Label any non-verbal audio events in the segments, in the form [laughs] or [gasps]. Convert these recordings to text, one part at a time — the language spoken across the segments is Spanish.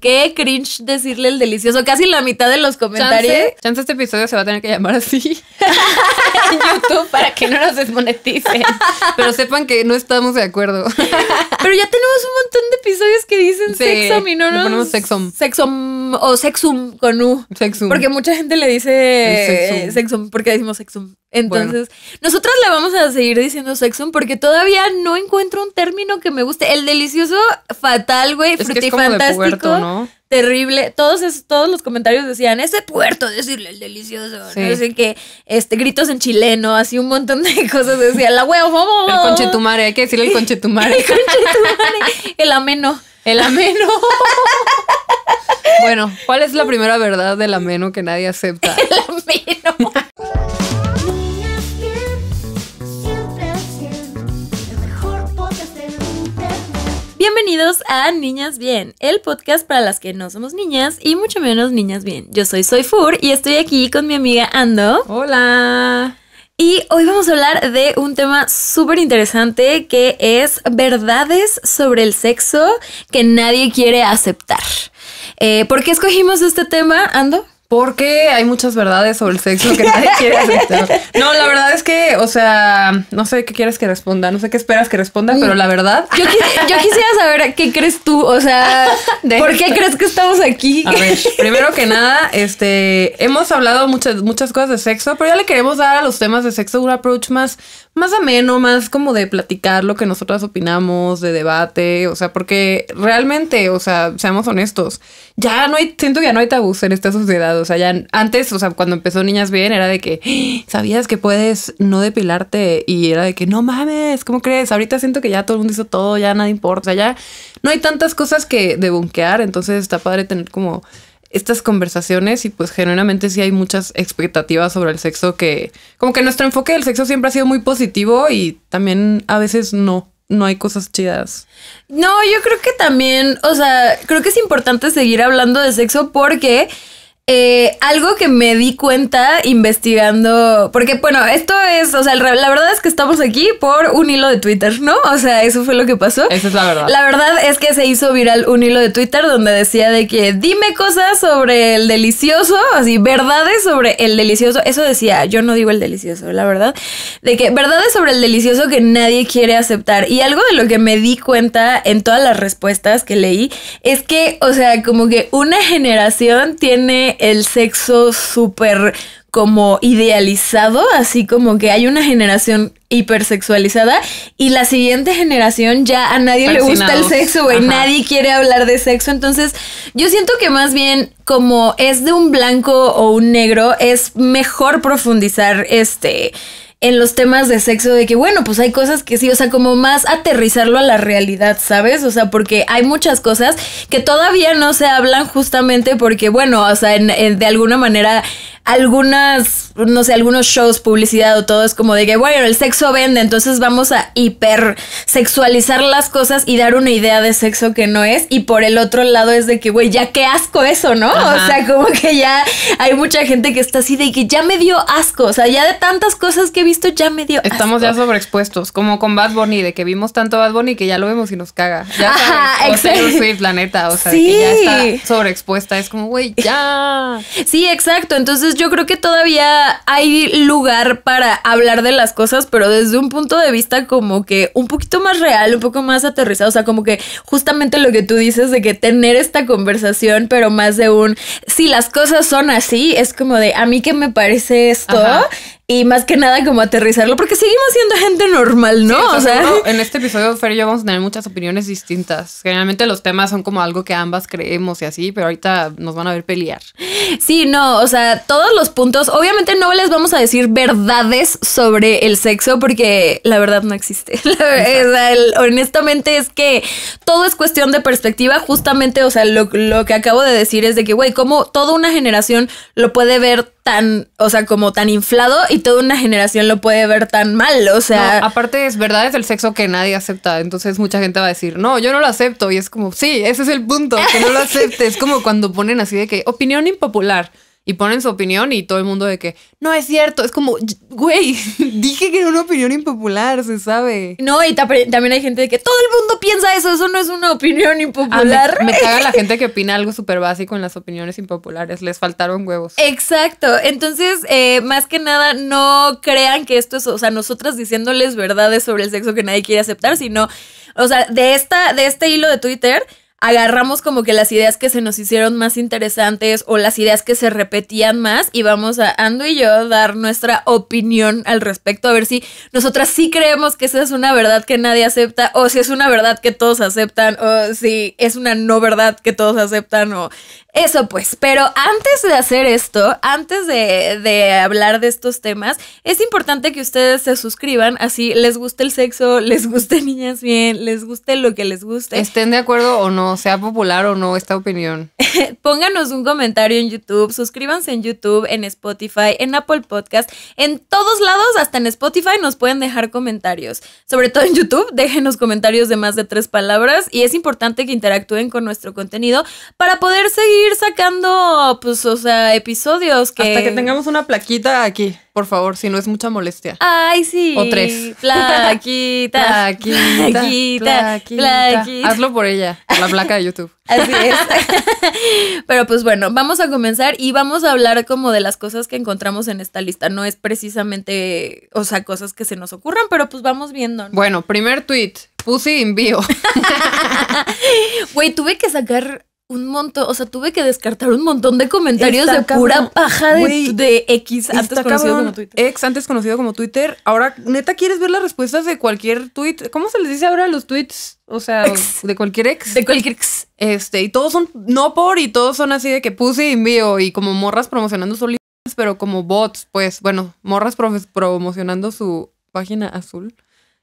Qué cringe decirle el delicioso. Casi la mitad de los comentarios. Chance, este episodio se va a tener que llamar así [laughs] en YouTube para que no nos desmoneticen. Pero sepan que no estamos de acuerdo. Pero ya tenemos un montón de episodios que dicen sexom y no nos. Ponemos sexom. Sexom o sexum con U. Sexum. Porque mucha gente le dice sexum. sexum porque decimos sexum. Entonces, nosotros le vamos a seguir diciendo sexo porque todavía no encuentro un término que me guste. El delicioso, fatal, güey, frutifantástico, ¿no? terrible. Todos, todos los comentarios decían, ese puerto, decirle el delicioso, Dicen que este, gritos en chileno, así un montón de [laughs] cosas. Decía, la huevo, vamos. El conchetumare, hay que decirle el conchetumare. [laughs] el conchetumare, el ameno. El ameno. [laughs] bueno, ¿cuál es la primera verdad del ameno que nadie acepta? El ameno. Bienvenidos a Niñas Bien, el podcast para las que no somos niñas y mucho menos niñas bien. Yo soy Soy Fur y estoy aquí con mi amiga Ando. Hola. Y hoy vamos a hablar de un tema súper interesante que es verdades sobre el sexo que nadie quiere aceptar. Eh, ¿Por qué escogimos este tema, Ando? Porque hay muchas verdades sobre el sexo que nadie quiere [laughs] No, la verdad es que, o sea, no sé qué quieres que responda, no sé qué esperas que responda, pero la verdad. Yo, quisiera, saber qué crees tú, o sea, ¿por qué crees que estamos aquí? A ver, primero que nada, este, hemos hablado muchas, muchas cosas de sexo, pero ya le queremos dar a los temas de sexo un approach más, más ameno, más como de platicar lo que nosotras opinamos, de debate, o sea, porque realmente, o sea, seamos honestos, ya no hay, siento que ya no hay tabús en esta sociedad. O sea, ya antes, o sea, cuando empezó Niñas Bien, era de que ah, sabías que puedes no depilarte y era de que no mames, ¿cómo crees? Ahorita siento que ya todo el mundo hizo todo, ya nada importa. O sea, ya no hay tantas cosas que debunquear. Entonces está padre tener como estas conversaciones y pues genuinamente sí hay muchas expectativas sobre el sexo que como que nuestro enfoque del sexo siempre ha sido muy positivo y también a veces no no hay cosas chidas. No, yo creo que también, o sea, creo que es importante seguir hablando de sexo porque eh, algo que me di cuenta investigando, porque bueno, esto es, o sea, la verdad es que estamos aquí por un hilo de Twitter, ¿no? O sea, eso fue lo que pasó. Esa es la verdad. La verdad es que se hizo viral un hilo de Twitter donde decía de que dime cosas sobre el delicioso, así, verdades sobre el delicioso. Eso decía, yo no digo el delicioso, la verdad. De que verdades sobre el delicioso que nadie quiere aceptar. Y algo de lo que me di cuenta en todas las respuestas que leí es que, o sea, como que una generación tiene el sexo súper como idealizado, así como que hay una generación hipersexualizada y la siguiente generación ya a nadie le gusta el sexo, güey, nadie quiere hablar de sexo, entonces yo siento que más bien como es de un blanco o un negro, es mejor profundizar este en los temas de sexo de que, bueno, pues hay cosas que sí, o sea, como más aterrizarlo a la realidad, ¿sabes? O sea, porque hay muchas cosas que todavía no se hablan justamente porque, bueno, o sea, en, de alguna manera algunas, no sé, algunos shows, publicidad o todo es como de que, bueno, el sexo vende, entonces vamos a hipersexualizar las cosas y dar una idea de sexo que no es. Y por el otro lado es de que, güey, ya qué asco eso, ¿no? O sea, como que ya hay mucha gente que está así de que ya me dio asco, o sea, ya de tantas cosas que visto ya me dio. Estamos ya sobreexpuestos, como con Bad Bunny, de que vimos tanto Bad Bunny que ya lo vemos y nos caga. Ya Ajá, sabes, o la neta, o sea, que ya está sobreexpuesta, es como, güey, ya. [laughs] Sí, exacto. Entonces yo creo que todavía hay lugar para hablar de las cosas, pero desde un punto de vista como que un poquito más real, un poco más aterrizado, o sea, como que justamente lo que tú dices de que tener esta conversación, pero más de un, si las cosas son así, es como de, a mí que me parece esto y más que nada como aterrizarlo, porque seguimos siendo gente normal, ¿no? o sea, [laughs] en este episodio, Fer y yo vamos a tener muchas opiniones distintas. Generalmente los temas son como algo que ambas creemos y así, pero ahorita nos van a ver pelear. Sí, no, o sea, todos los puntos, obviamente no les vamos a decir verdades sobre el sexo, porque la verdad no existe. [laughs] honestamente es que todo es cuestión de perspectiva, justamente, o sea, lo, lo que acabo de decir es de que, güey, como toda una generación lo puede ver tan, o sea, como tan inflado y toda una generación lo puede ver tan mal, o sea... aparte es verdad, es el sexo que nadie acepta, entonces mucha gente va a decir, no, yo no lo acepto y es como, sí, ese es el punto, que no lo [laughs] aceptes, Es como cuando ponen así de que opinión impopular y ponen su opinión y todo el mundo de que no es cierto. Es como, güey, [laughs] dije que era una opinión impopular, se sabe. No, y también hay gente de que todo el mundo piensa eso, eso no es una opinión ah, impopular. me, caga la [laughs] gente que opina algo súper básico en las opiniones impopulares, les faltaron huevos. Exacto, entonces, eh, más que nada, no crean que esto es, o sea, nosotras diciéndoles verdades sobre el sexo que nadie quiere aceptar, sino, o sea, de, esta, de este hilo de Twitter agarramos como que las ideas que se nos hicieron más interesantes o las ideas que se repetían más y vamos a Ando y yo dar nuestra opinión al respecto, a ver si nosotras sí creemos que esa es una verdad que nadie acepta o si es una verdad que todos aceptan o si es una no verdad que todos aceptan o eso pues, pero antes de hacer esto, antes de, hablar de estos temas, es importante que ustedes se suscriban, así les guste el sexo, les guste [laughs] niñas bien, les guste lo que les guste. Estén de acuerdo o no, sea popular o no esta opinión. [laughs] Pónganos un comentario en YouTube, suscríbanse en YouTube, en Spotify, en Apple Podcast, en todos lados, hasta en Spotify nos pueden dejar comentarios. Sobre todo en YouTube, déjenos comentarios de más de tres palabras y es importante que interactúen con nuestro contenido para poder seguir ir sacando, pues, o sea, episodios que. Hasta que tengamos una plaquita aquí, por favor, si no es mucha molestia. Ay, sí. O tres. Plaquita. [laughs] plaquita. Plaquita. Hazlo por ella, la placa de YouTube. [laughs] Así es. [laughs] Pero pues bueno, vamos a comenzar y vamos a hablar como de las cosas que encontramos en esta lista. No es precisamente, o sea, cosas que se nos ocurran, pero pues vamos viendo. Bueno, primer tweet. Pussy envío. Güey, tuve que sacar un montón, o sea, tuve que descartar un montón de comentarios de pura paja de, X, antes conocido como Twitter. Ex, antes conocido como Twitter. Ahora, neta, ¿quieres ver las respuestas de cualquier tweet? ¿Cómo se les dice ahora los tweets? O sea, de cualquier ex. De cualquier ex. Este, y todos son no por y todos son así de que puse y envío y como morras promocionando su pero como bots, pues, bueno, morras promocionando su página azul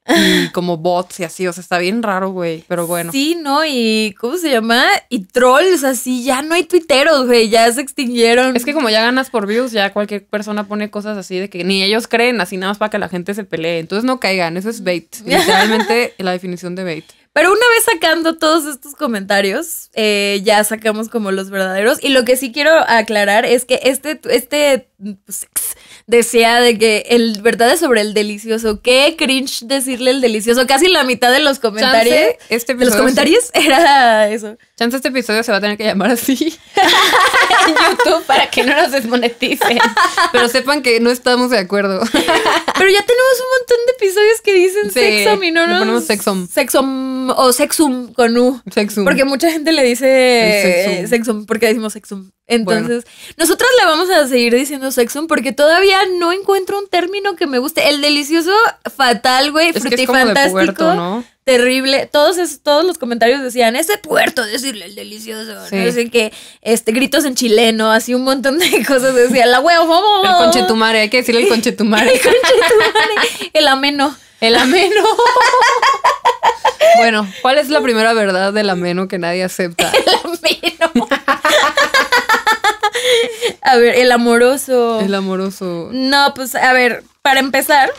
y como bots y así, o sea, está bien raro, güey, pero bueno. Sí, ¿no? Y ¿cómo se llama? Y trolls, así, ya no hay tuiteros, güey, ya se extinguieron. Es que como ya ganas por views, ya cualquier persona pone cosas así de que ni ellos creen, así nada más para que la gente se pelee. Entonces no caigan, eso es bait, [laughs] literalmente la definición de bait. Pero una vez sacando todos estos comentarios, eh, ya sacamos como los verdaderos. Y lo que sí quiero aclarar es que este, este pues, decía de que el verdad es sobre el delicioso. Qué cringe decirle el delicioso. Casi la mitad de los comentarios. este episodio, los comentarios era eso. Chance, este episodio se va a tener que llamar así en [laughs] YouTube para que no nos desmoneticen. Pero sepan que no estamos de acuerdo. Pero ya tenemos un montón de episodios que dicen sexo y no nos. Ponemos sexom. Sexom o sexum con U. Sexum. Porque mucha gente le dice sexum. sexum porque decimos sexum. Entonces, nosotros nosotras le vamos a seguir diciendo Sexum porque todavía no encuentro un término que me guste. El delicioso, fatal, güey, frutifantástico, ¿no? terrible. Todos, todos los comentarios decían, ese puerto, decirle el delicioso. dicen que este, gritos en chileno, así un montón de [laughs] cosas. Decía, la huevo, El conchetumare, hay que decirle el conchetumare. el conchetumare, el ameno. El ameno. bueno, ¿cuál es la primera verdad del ameno que nadie acepta? El ameno. [laughs] A ver, el amoroso. El amoroso. No, pues a ver, para empezar.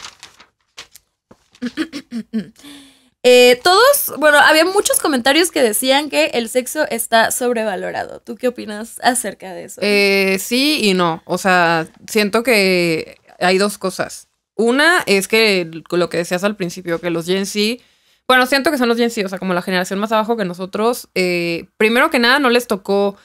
Eh, todos, bueno, había muchos comentarios que decían que el sexo está sobrevalorado. ¿Tú qué opinas acerca de eso? Eh, sí y no. O sea, siento que hay dos cosas. Una es que lo que decías al principio, que los Gen Z, bueno, siento que son los Gen Z, o sea, como la generación más abajo que nosotros, eh, primero que nada no les tocó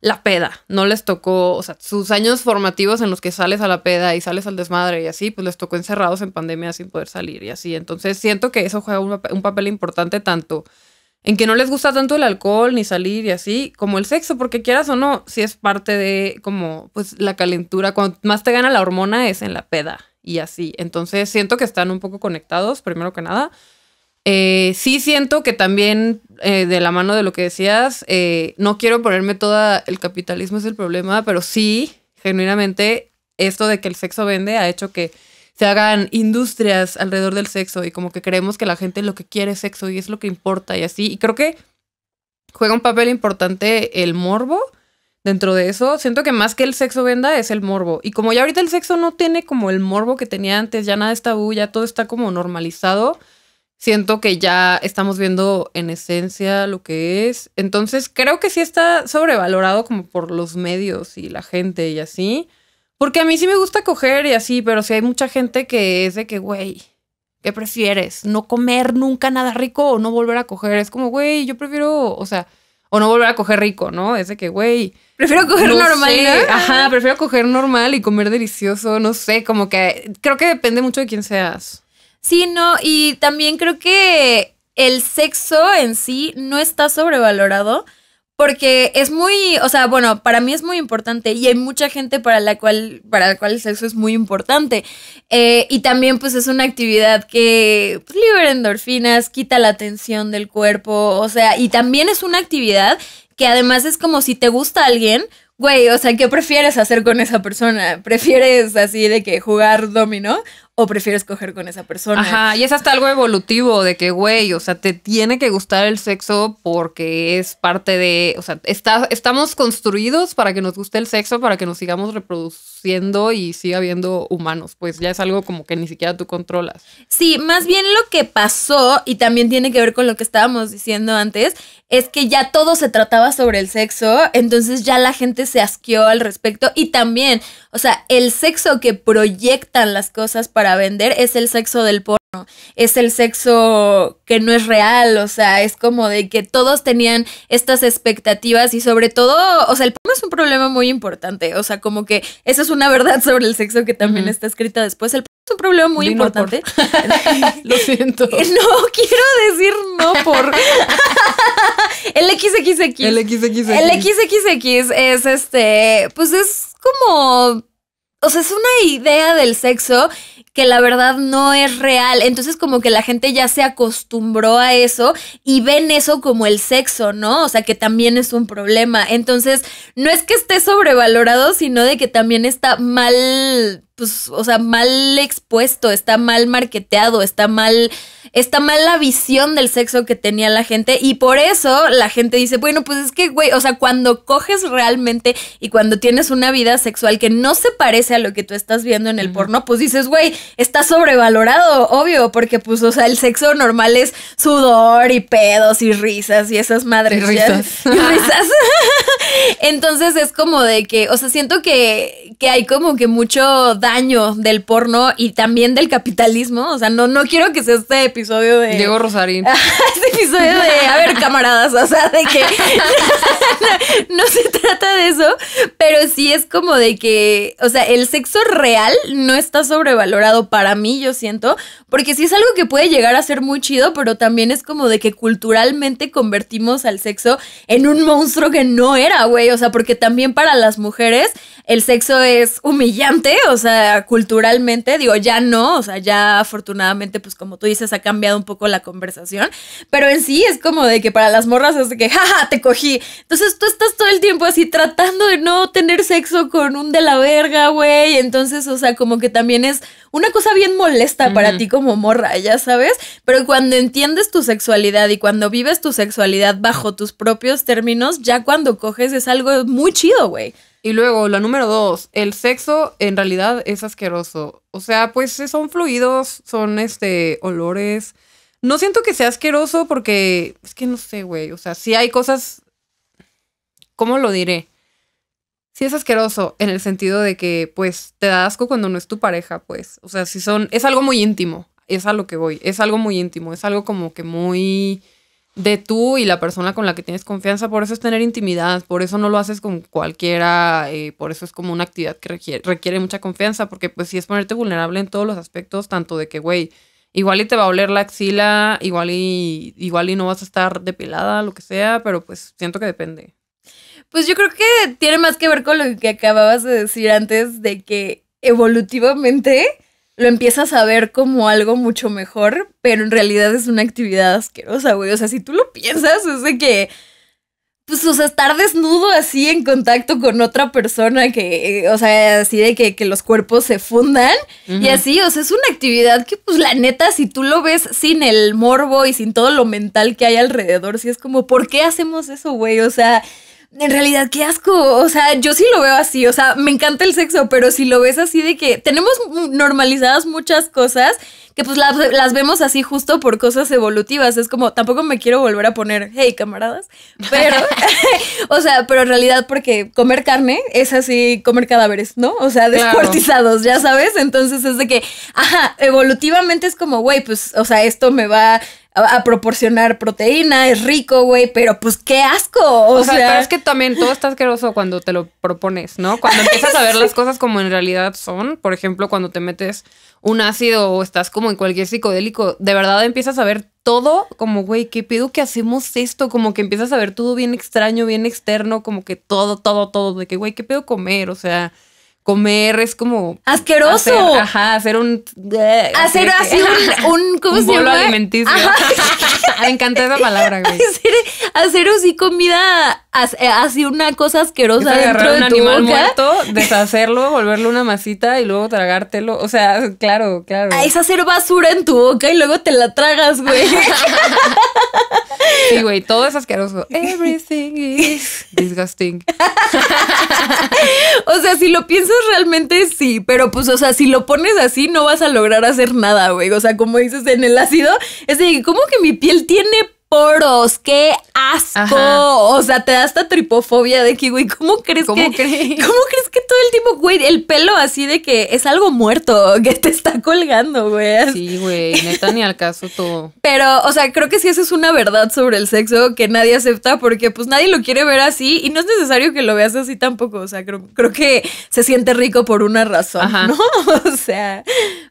la peda, no les tocó, o sea, sus años formativos en los que sales a la peda y sales al desmadre y así, pues les tocó encerrados en pandemia sin poder salir y así. Entonces siento que eso juega un, papel importante tanto en que no les gusta tanto el alcohol ni salir y así, como el sexo, porque quieras o no, si es parte de como pues la calentura, cuando más te gana la hormona es en la peda y así. Entonces siento que están un poco conectados, primero que nada. Eh, sí siento que también eh, de la mano de lo que decías, eh, no quiero ponerme toda el capitalismo es el problema, pero sí, genuinamente, esto de que el sexo vende ha hecho que se hagan industrias alrededor del sexo y como que creemos que la gente lo que quiere es sexo y es lo que importa y así. Y creo que juega un papel importante el morbo dentro de eso. Siento que más que el sexo venda es el morbo. Y como ya ahorita el sexo no tiene como el morbo que tenía antes, ya nada es tabú, ya todo está como normalizado siento que ya estamos viendo en esencia lo que es. Entonces creo que sí está sobrevalorado como por los medios y la gente y así. Porque a mí sí me gusta coger y así, pero sí hay mucha gente que es de que, güey, ¿qué prefieres? ¿No comer nunca nada rico o no volver a coger? Es como, güey, yo prefiero, o sea, o no volver a coger rico, ¿no? Es de que, güey. Prefiero coger normal. Ajá, prefiero coger normal y comer delicioso, no sé, como que creo que depende mucho de quién seas. Sí, no, y también creo que el sexo en sí no está sobrevalorado porque es muy, o sea, bueno, para mí es muy importante y hay mucha gente para la cual, para la cual el sexo es muy importante. Eh, y también pues es una actividad que pues, libera endorfinas, quita la tensión del cuerpo, o sea, y también es una actividad que además es como si te gusta alguien, güey, o sea, ¿qué prefieres hacer con esa persona? ¿Prefieres así de que jugar dominó o prefieres coger con esa persona. Ajá, y es hasta algo evolutivo de que, güey, o sea, te tiene que gustar el sexo porque es parte de, o sea, está, estamos construidos para que nos guste el sexo, para que nos sigamos reproduciendo y siga habiendo humanos, pues ya es algo como que ni siquiera tú controlas. Sí, más bien lo que pasó, y también tiene que ver con lo que estábamos diciendo antes, es que ya todo se trataba sobre el sexo, entonces ya la gente se asqueó al respecto y también, o sea, el sexo que proyectan las cosas para vender es el sexo del porno, es el sexo que no es real, o sea, es como de que todos tenían estas expectativas y sobre todo, o sea, el porno es un problema muy importante, o sea, como que esa es una verdad sobre el sexo que también está escrita después, el porno es un problema muy importante. [laughs] Lo siento. [laughs] No quiero decir no por. [laughs] el XXX. El XXX. El XXX es este. Pues es como. O sea, es una idea del sexo que la verdad no es real. Entonces como que la gente ya se acostumbró a eso y ven eso como el sexo, ¿no? O sea, que también es un problema. Entonces, no es que esté sobrevalorado, sino de que también está mal, pues, o sea, mal expuesto, está mal marketeado, está mal, está mal la visión del sexo que tenía la gente y por eso la gente dice, bueno, pues es que, güey, o sea, cuando coges realmente y cuando tienes una vida sexual que no se parece a lo que tú estás viendo en el porno, pues dices, güey, está sobrevalorado, obvio, porque pues, o sea, el sexo normal es sudor y pedos y risas y esas madres. Y risas. Y risas. [laughs] Entonces es como de que, o sea, siento que, que hay como que mucho daño del porno y también del capitalismo. O sea, no, no quiero que sea este episodio de. Diego Rosarín. [laughs] este episodio de, a ver, camaradas, o sea, de que. [laughs] pero sí es como de que, o sea, el sexo real no está sobrevalorado para mí, yo siento, porque sí es algo que puede llegar a ser muy chido, pero también es como de que culturalmente convertimos al sexo en un monstruo que no era, güey, o sea, porque también para las mujeres el sexo es humillante, o sea, culturalmente, digo, ya no, o sea, ya afortunadamente, pues como tú dices, ha cambiado un poco la conversación, pero en sí es como de que para las morras es de que, jaja, ja, te cogí. Entonces tú estás todo el tiempo así tratando de no tener sexo con un de la verga, güey, entonces, o sea, como que también es una cosa bien molesta para ti como morra, ya sabes, pero cuando entiendes tu sexualidad y cuando vives tu sexualidad bajo tus propios términos, ya cuando coges es algo muy chido, güey. Y luego, la número dos, el sexo en realidad es asqueroso. O sea, pues son fluidos, son este, olores. No siento que sea asqueroso porque es que no sé, güey. O sea, si hay cosas. ¿Cómo lo diré? Si es asqueroso en el sentido de que, pues, te da asco cuando no es tu pareja, pues. O sea, si son. Es algo muy íntimo. Es a lo que voy. Es algo muy íntimo. Es algo como que muy de tú y la persona con la que tienes confianza. Por eso es tener intimidad, por eso no lo haces con cualquiera, eh, por eso es como una actividad que requiere, requiere mucha confianza, porque pues sí es ponerte vulnerable en todos los aspectos, tanto de que, güey, igual y te va a oler la axila, igual y, igual y no vas a estar depilada, lo que sea, pero pues siento que depende. Pues yo creo que tiene más que ver con lo que acababas de decir antes, de que evolutivamente lo empiezas a ver como algo mucho mejor, pero en realidad es una actividad asquerosa, güey. O sea, si tú lo piensas, es de que pues, o sea, estar desnudo así en contacto con otra persona que, o sea, así de que, los cuerpos se fundan y así, o sea, es una actividad que, pues, la neta, si tú lo ves sin el morbo y sin todo lo mental que hay alrededor, si sí es como, ¿por qué hacemos eso, güey? O sea, en realidad, qué asco. O sea, yo sí lo veo así. O sea, me encanta el sexo, pero si lo ves así de que tenemos normalizadas muchas cosas que pues las, vemos así justo por cosas evolutivas. Es como, tampoco me quiero volver a poner, hey, camaradas. Pero, [laughs] [laughs] o sea, pero en realidad porque comer carne es así, comer cadáveres, ¿no? O sea, desportizados, ya sabes. Entonces es de que, ajá, evolutivamente es como, güey, pues, o sea, esto me va a, proporcionar proteína, es rico, güey, pero pues qué asco. O, sea, pero es que también todo está asqueroso cuando te lo propones, ¿no? Cuando empiezas a ver las [laughs] cosas como en realidad son, por ejemplo, cuando te metes un ácido o estás como en cualquier psicodélico, de verdad empiezas a ver todo como, güey, ¿qué pedo que hacemos esto? Como que empiezas a ver todo bien extraño, bien externo, como que todo, todo, todo, de que, güey, ¿qué pedo comer? O sea comer es como asqueroso. Hacer, ajá, hacer un eh, hacer así un, un ¿cómo bolo se llama? alimenticio. [laughs] Me encanta esa palabra, güey. Hacer, así comida eh, así una cosa asquerosa dentro de un tu animal muerto, deshacerlo, volverlo una masita y luego tragártelo. O sea, claro, claro. Ah, es hacer basura en tu boca y luego te la tragas, güey. Sí, güey, todo es asqueroso. Everything is disgusting. [laughs] o sea, si lo piensas pues, realmente sí, pero pues, o sea, si lo pones así, no vas a lograr hacer nada, güey. O sea, como dices en el ácido, es de, como que mi piel tiene poros, qué asco. O sea, te da esta tripofobia de kiwi. güey, ¿cómo crees que. crees que todo el tiempo, güey, el pelo así de que es algo muerto [laughs] que te está colgando, güey? Sí, güey, neta ni al caso todo. Pero, o sea, creo que sí, eso es una verdad sobre el sexo que nadie acepta porque, pues, nadie lo quiere ver así y no es necesario que lo veas así tampoco. O sea, creo, creo que se siente rico por una razón, ¿no? [laughs] O sea,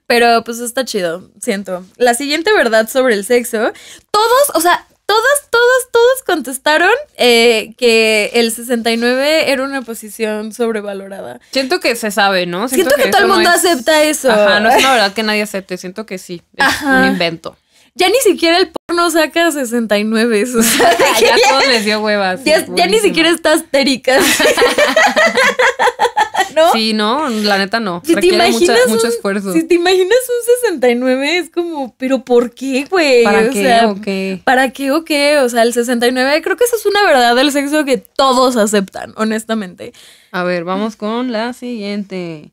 pero pues está chido, siento. La siguiente verdad sobre el sexo, todos, o sea, todos todos todos contestaron eh, que el 69 era una posición sobrevalorada. Siento que se sabe, ¿no? Siento, que, todo el mundo acepta eso. Ajá, no es una [laughs] verdad que nadie acepte, siento que sí, es un invento. Ya ni siquiera el porno saca 69. O sea, [laughs] ya, todos les dio huevas. Ya, ni siquiera está astérica. [laughs] [laughs] ¿No? Sí, no, la neta no. Requiere mucho esfuerzo. Si te imaginas un 69, es como, ¿pero por qué, güey? ¿Para qué o qué? ¿Para qué o sea, el 69, creo que esa es una verdad del sexo que todos aceptan, honestamente. A ver, vamos con la siguiente.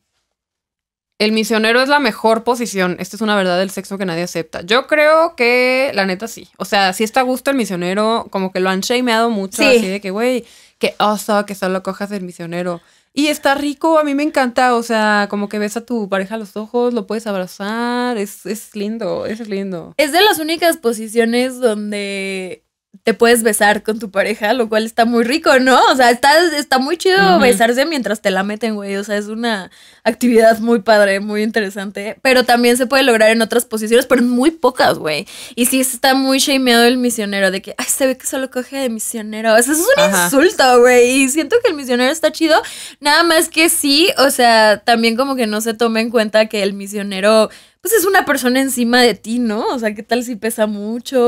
El misionero es la mejor posición. Esta es una verdad del sexo que nadie acepta. Yo creo que, la neta, sí. O sea, si está a gusto el misionero, como que lo han shameado mucho, así de que, güey, que oso, que solo cojas el misionero. Y está rico, a mí me encanta, o sea, como que ves a tu pareja a los ojos, lo puedes abrazar, es, es lindo, es lindo. Es de las únicas posiciones donde te puedes besar con tu pareja, lo cual está muy rico, ¿no? O sea, está, muy chido besarse mientras te la meten, güey. O sea, es una actividad muy padre, muy interesante. Pero también se puede lograr en otras posiciones, pero muy pocas, güey. Y sí está muy shameado el misionero de que, ay, se ve que solo coge de misionero. O sea, eso es un insulto, güey. Y siento que el misionero está chido. Nada más que sí, o sea, también como que no se toma en cuenta que el misionero pues es una persona encima de ti, ¿no? O sea, ¿qué tal si pesa mucho?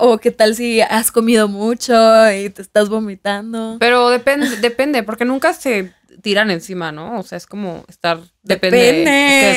¿O qué tal si has comido mucho y te estás vomitando? Pero depende, depende, porque nunca se tiran encima, ¿no? O sea, es como estar... Depende.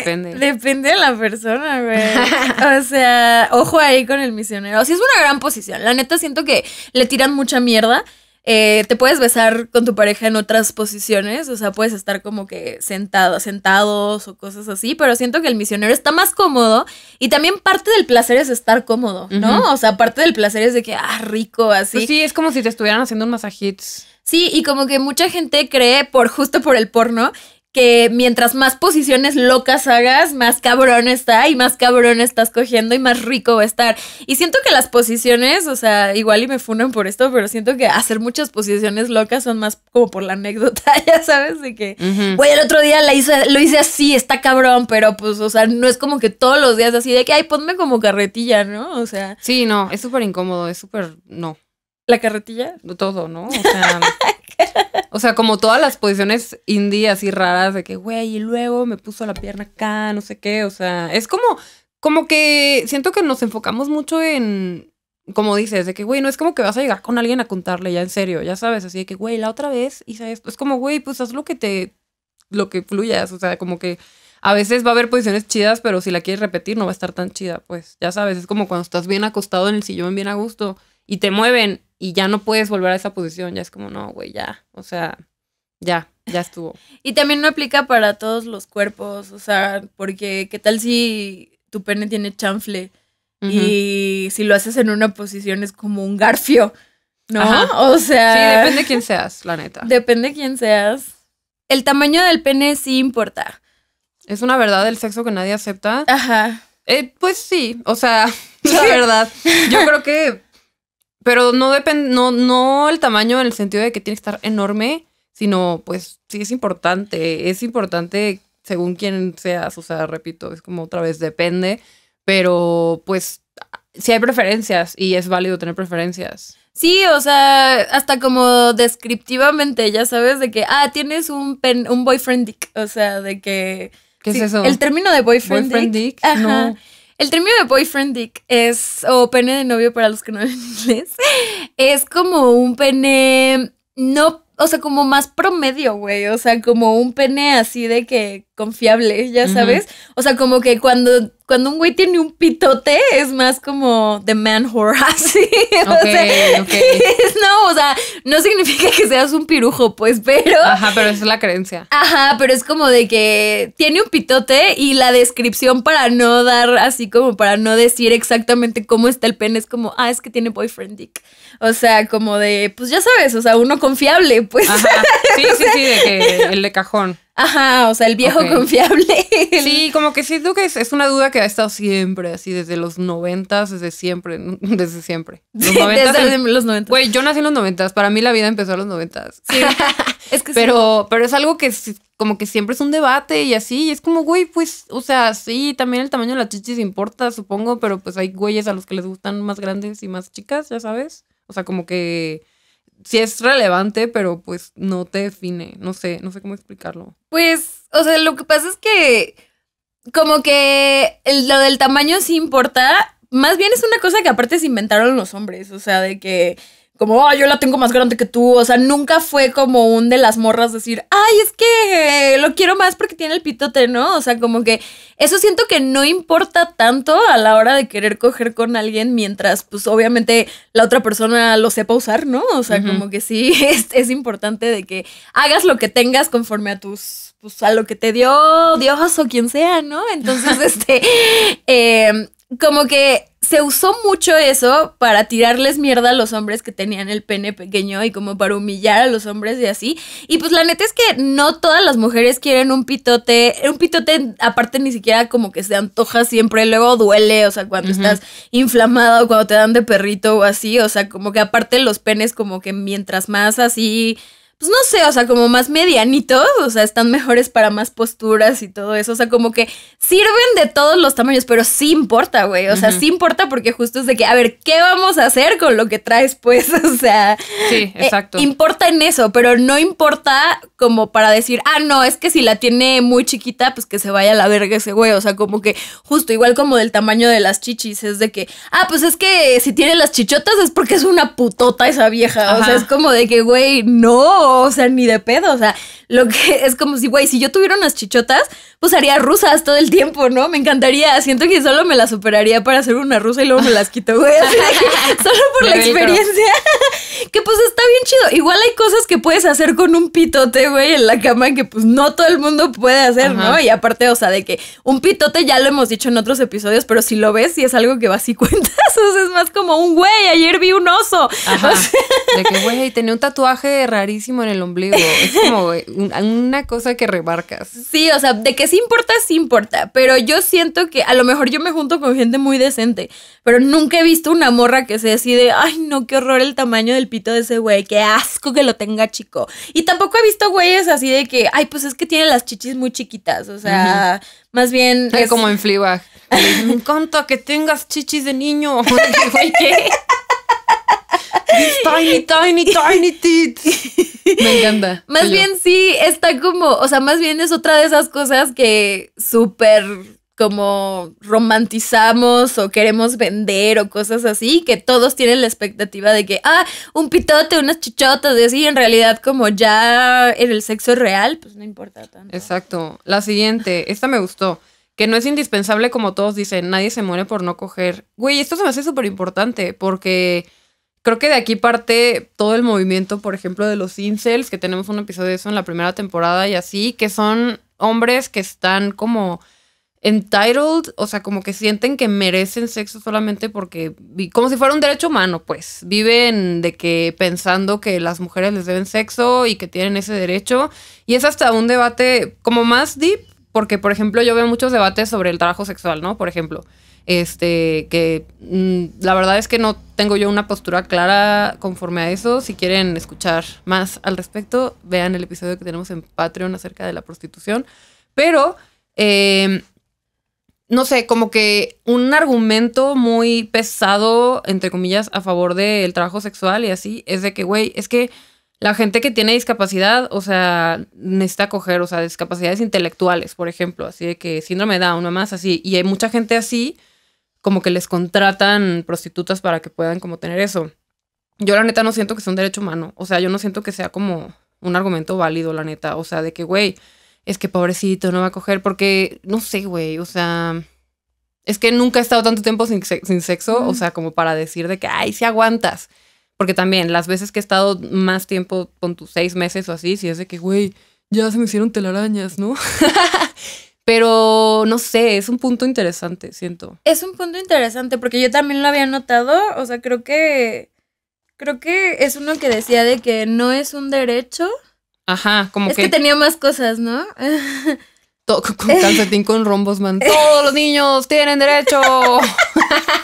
Depende, depende. de la persona, güey. [laughs] o sea, ojo ahí con el misionero. O es una gran posición. La neta siento que le tiran mucha mierda eh, te puedes besar con tu pareja en otras posiciones, o sea, puedes estar como que sentado, sentados o cosas así, pero siento que el misionero está más cómodo y también parte del placer es estar cómodo, ¿no? O sea, parte del placer es de que, ah, rico, así. Pues sí, es como si te estuvieran haciendo un masajito. Sí, y como que mucha gente cree, por justo por el porno, que mientras más posiciones locas hagas, más cabrón está y más cabrón estás cogiendo y más rico va a estar. Y siento que las posiciones, o sea, igual y me funen por esto, pero siento que hacer muchas posiciones locas son más como por la anécdota, [laughs] ya sabes, de que, güey, el otro día la lo hice así, está cabrón, pero pues, o sea, no es como que todos los días así de que, ay, ponme como carretilla, ¿no? O sea. Sí, no, es súper incómodo, es súper, no. ¿La carretilla? Todo, ¿no? O sea... [laughs] O sea, como todas las posiciones indias y raras de que, güey, y luego me puso la pierna acá, no sé qué. O sea, es como, como que siento que nos enfocamos mucho en, como dices, de que, güey, no es como que vas a llegar con alguien a contarle ya en serio, ya sabes, así de que, güey, la otra vez hice esto. Es como, güey, pues haz lo que te, lo que fluyas. O sea, como que a veces va a haber posiciones chidas, pero si la quieres repetir no va a estar tan chida, pues ya sabes, es como cuando estás bien acostado en el sillón, bien a gusto, y te mueven y ya no puedes volver a esa posición, ya es como, no, güey, ya, o sea, ya, ya estuvo. [laughs] Y también no aplica para todos los cuerpos, o sea, porque qué tal si tu pene tiene chanfle y si lo haces en una posición es como un garfio, ¿no? O sea... Sí, depende [laughs] quién seas, la neta. Depende quién seas. El tamaño del pene sí importa. Es una verdad del sexo que nadie acepta. Ajá. Eh, pues sí, o sea, [laughs] la verdad. Yo creo que pero no depende, no, no el tamaño en el sentido de que tiene que estar enorme, sino pues sí es importante, es importante según quién seas, o sea, repito, es como otra vez depende, pero pues sí hay preferencias y es válido tener preferencias. Sí, o sea, hasta como descriptivamente, ya sabes, de que, ah, tienes un, un boyfriend dick, o sea, de que... ¿Qué es eso? El término de boyfriend, dick. No. El término de boyfriend dick es, o pene de novio para los que no [laughs] hablan inglés, es como un pene no, o sea, como más promedio, güey, o sea, como un pene así de que confiable, ya sabes, o sea, como que cuando cuando un güey tiene un pitote, es más como the man whore, [laughs] así. no, o sea, no significa que seas un pirujo, pues, pero. Ajá, pero esa es la creencia. Ajá, pero es como de que tiene un pitote y la descripción para no dar así como para no decir exactamente cómo está el pen es como, ah, es que tiene boyfriend dick. O sea, como de, pues ya sabes, o sea, uno confiable, pues. Ajá. [laughs] Sí, sí, sí, de que el de cajón. Ajá, o sea, el viejo confiable. [laughs] Sí, como que siento que es, una duda que ha estado siempre, así, desde los noventas, desde siempre, [laughs] desde siempre. [laughs] Los noventas, desde los noventas. Güey, yo nací en los noventas, para mí la vida empezó en los noventas. Sí. pero, pero es algo que como que siempre es un debate y así, y es como, güey, pues, o sea, sí, también el tamaño de las chichis importa, supongo, pero pues hay güeyes a los que les gustan más grandes y más chicas, ya sabes. O sea, como que sí es relevante, pero pues no te define. No sé, no sé cómo explicarlo. Pues, o sea, lo que pasa es que como que lo del tamaño sí importa. Más bien es una cosa que aparte se inventaron los hombres, o sea, de que como, yo la tengo más grande que tú. O sea, nunca fue como un de las morras decir, ay, es que lo quiero más porque tiene el pitote, ¿no? O sea, como que eso siento que no importa tanto a la hora de querer coger con alguien mientras, pues, obviamente la otra persona lo sepa usar, ¿no? O sea, como que sí, [laughs] es, importante de que hagas lo que tengas conforme a tus, pues, a lo que te dio Dios o quien sea, ¿no? Entonces, [laughs] este, em, como que se usó mucho eso para tirarles mierda a los hombres que tenían el pene pequeño y como para humillar a los hombres y así. Y pues la neta es que no todas las mujeres quieren un pitote, un pitote aparte ni siquiera como que se antoja siempre, luego duele, o sea, cuando estás inflamado, cuando te dan de perrito o así, o sea, como que aparte los penes como que mientras más así pues no sé, o sea, como más medianitos, o sea, están mejores para más posturas y todo eso, o sea, como que sirven de todos los tamaños, pero sí importa, güey, o sea, sí importa porque justo es de que, a ver, ¿qué vamos a hacer con lo que traes, pues? [laughs] O sea, sí, eh, exacto. importa en eso, pero no importa como para decir, ah, no, es que si la tiene muy chiquita, pues que se vaya a la verga ese güey, o sea, como que justo igual como del tamaño de las chichis, es de que, ah, pues es que si tiene las chichotas es porque es una putota esa vieja, o sea, es como de que, güey, no o sea, ni de pedo, o sea, lo que [laughs] es como si, güey, si yo tuviera unas chichotas, pues haría rusas todo el tiempo, ¿no? Me encantaría, siento que solo me las superaría para hacer una rusa y luego me las quito, güey, [laughs] solo por la experiencia, [laughs] que pues está bien chido. Igual hay cosas que puedes hacer con un pitote, güey, en la cama que pues no todo el mundo puede hacer, ¿no? Y aparte, o sea, de que un pitote ya lo hemos dicho en otros episodios, pero si lo ves, y es algo que vas y cuentas, es más como un güey, ayer vi un oso. Ajá. de que, güey, tenía un tatuaje rarísimo en el ombligo. Es como una cosa que remarcas. Sí, o sea, de que sí importa, sí importa. Pero yo siento que a lo mejor yo me junto con gente muy decente, pero nunca he visto una morra que se decide, ay, no, qué horror el tamaño del pito de ese güey, qué asco que lo tenga chico. Y tampoco he visto güeyes así de que, ay, pues es que tiene las chichis muy chiquitas. O sea, más bien. Es... Como en Fleabag. [laughs] Me encanta que tengas chichis de niño. [laughs] ¿Qué? tiny, tiny, tiny tits. Me encanta. Más bien sí, está como, o sea, más bien es otra de esas cosas que súper como romantizamos o queremos vender o cosas así, que todos tienen la expectativa de que, ah, un pitote, unas chichotas, y así, en realidad como ya en el sexo real, pues no importa tanto. Exacto. La siguiente, esta me gustó, que no es indispensable como todos dicen, nadie se muere por no coger. Güey, esto se me hace súper importante porque creo que de aquí parte todo el movimiento, por ejemplo, de los incels, que tenemos un episodio de eso en la primera temporada y así, que son hombres que están como entitled, o sea, como que sienten que merecen sexo solamente porque, como si fuera un derecho humano, pues, viven de que pensando que las mujeres les deben sexo y que tienen ese derecho. Y es hasta un debate como más deep, porque, por ejemplo, yo veo muchos debates sobre el trabajo sexual, ¿no? Por ejemplo. Este, que mm, la verdad es que no tengo yo una postura clara conforme a eso. Si quieren escuchar más al respecto, vean el episodio que tenemos en Patreon acerca de la prostitución. Pero, em, no sé, como que un argumento muy pesado, entre comillas, a favor del trabajo sexual y así, es de que, güey, es que la gente que tiene discapacidad, o sea, necesita coger, o sea, discapacidades intelectuales, por ejemplo, así de que síndrome da uno más, así. Y hay mucha gente así como que les contratan prostitutas para que puedan como tener eso. Yo la neta no siento que sea un derecho humano, o sea, yo no siento que sea como un argumento válido, la neta, o sea, de que, güey, es que pobrecito, no va a coger, porque, no sé, güey, o sea, es que nunca he estado tanto tiempo sin, sexo, o sea, como para decir de que, ay, si aguantas, porque también las veces que he estado más tiempo con tus seis meses o así, si es de que, güey, ya se me hicieron telarañas, ¿no? [laughs] Pero no sé, es un punto interesante, siento. Es un punto interesante porque yo también lo había notado, o sea, creo que creo que es uno que decía de que no es un derecho. Ajá, como es que, tenía más cosas, ¿no? [laughs] con calcetín con rombos, man. [laughs] Todos los niños tienen derecho. [laughs]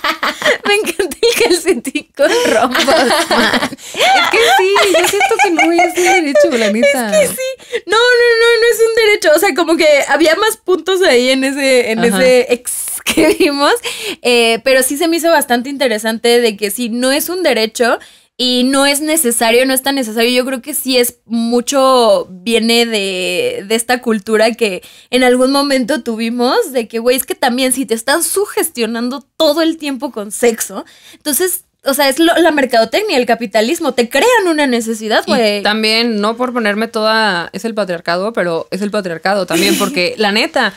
[laughs] Me encantó el calcetín con rombos, Es que sí, yo siento que no es un derecho, la neta. Es que sí. No, no, no, no es un derecho. O sea, como que había más puntos ahí en ese, en ese ex que vimos. Eh, pero sí se me hizo bastante interesante de que si no es un derecho, y no es necesario, no es tan necesario. Yo creo que sí es mucho, viene de, esta cultura que en algún momento tuvimos, de que, güey, es que también si te están sugestionando todo el tiempo con sexo, entonces... O sea, es la mercadotecnia, el capitalismo. Te crean una necesidad, güey. También, no por ponerme toda. Es el patriarcado, pero es el patriarcado también, [laughs] porque la neta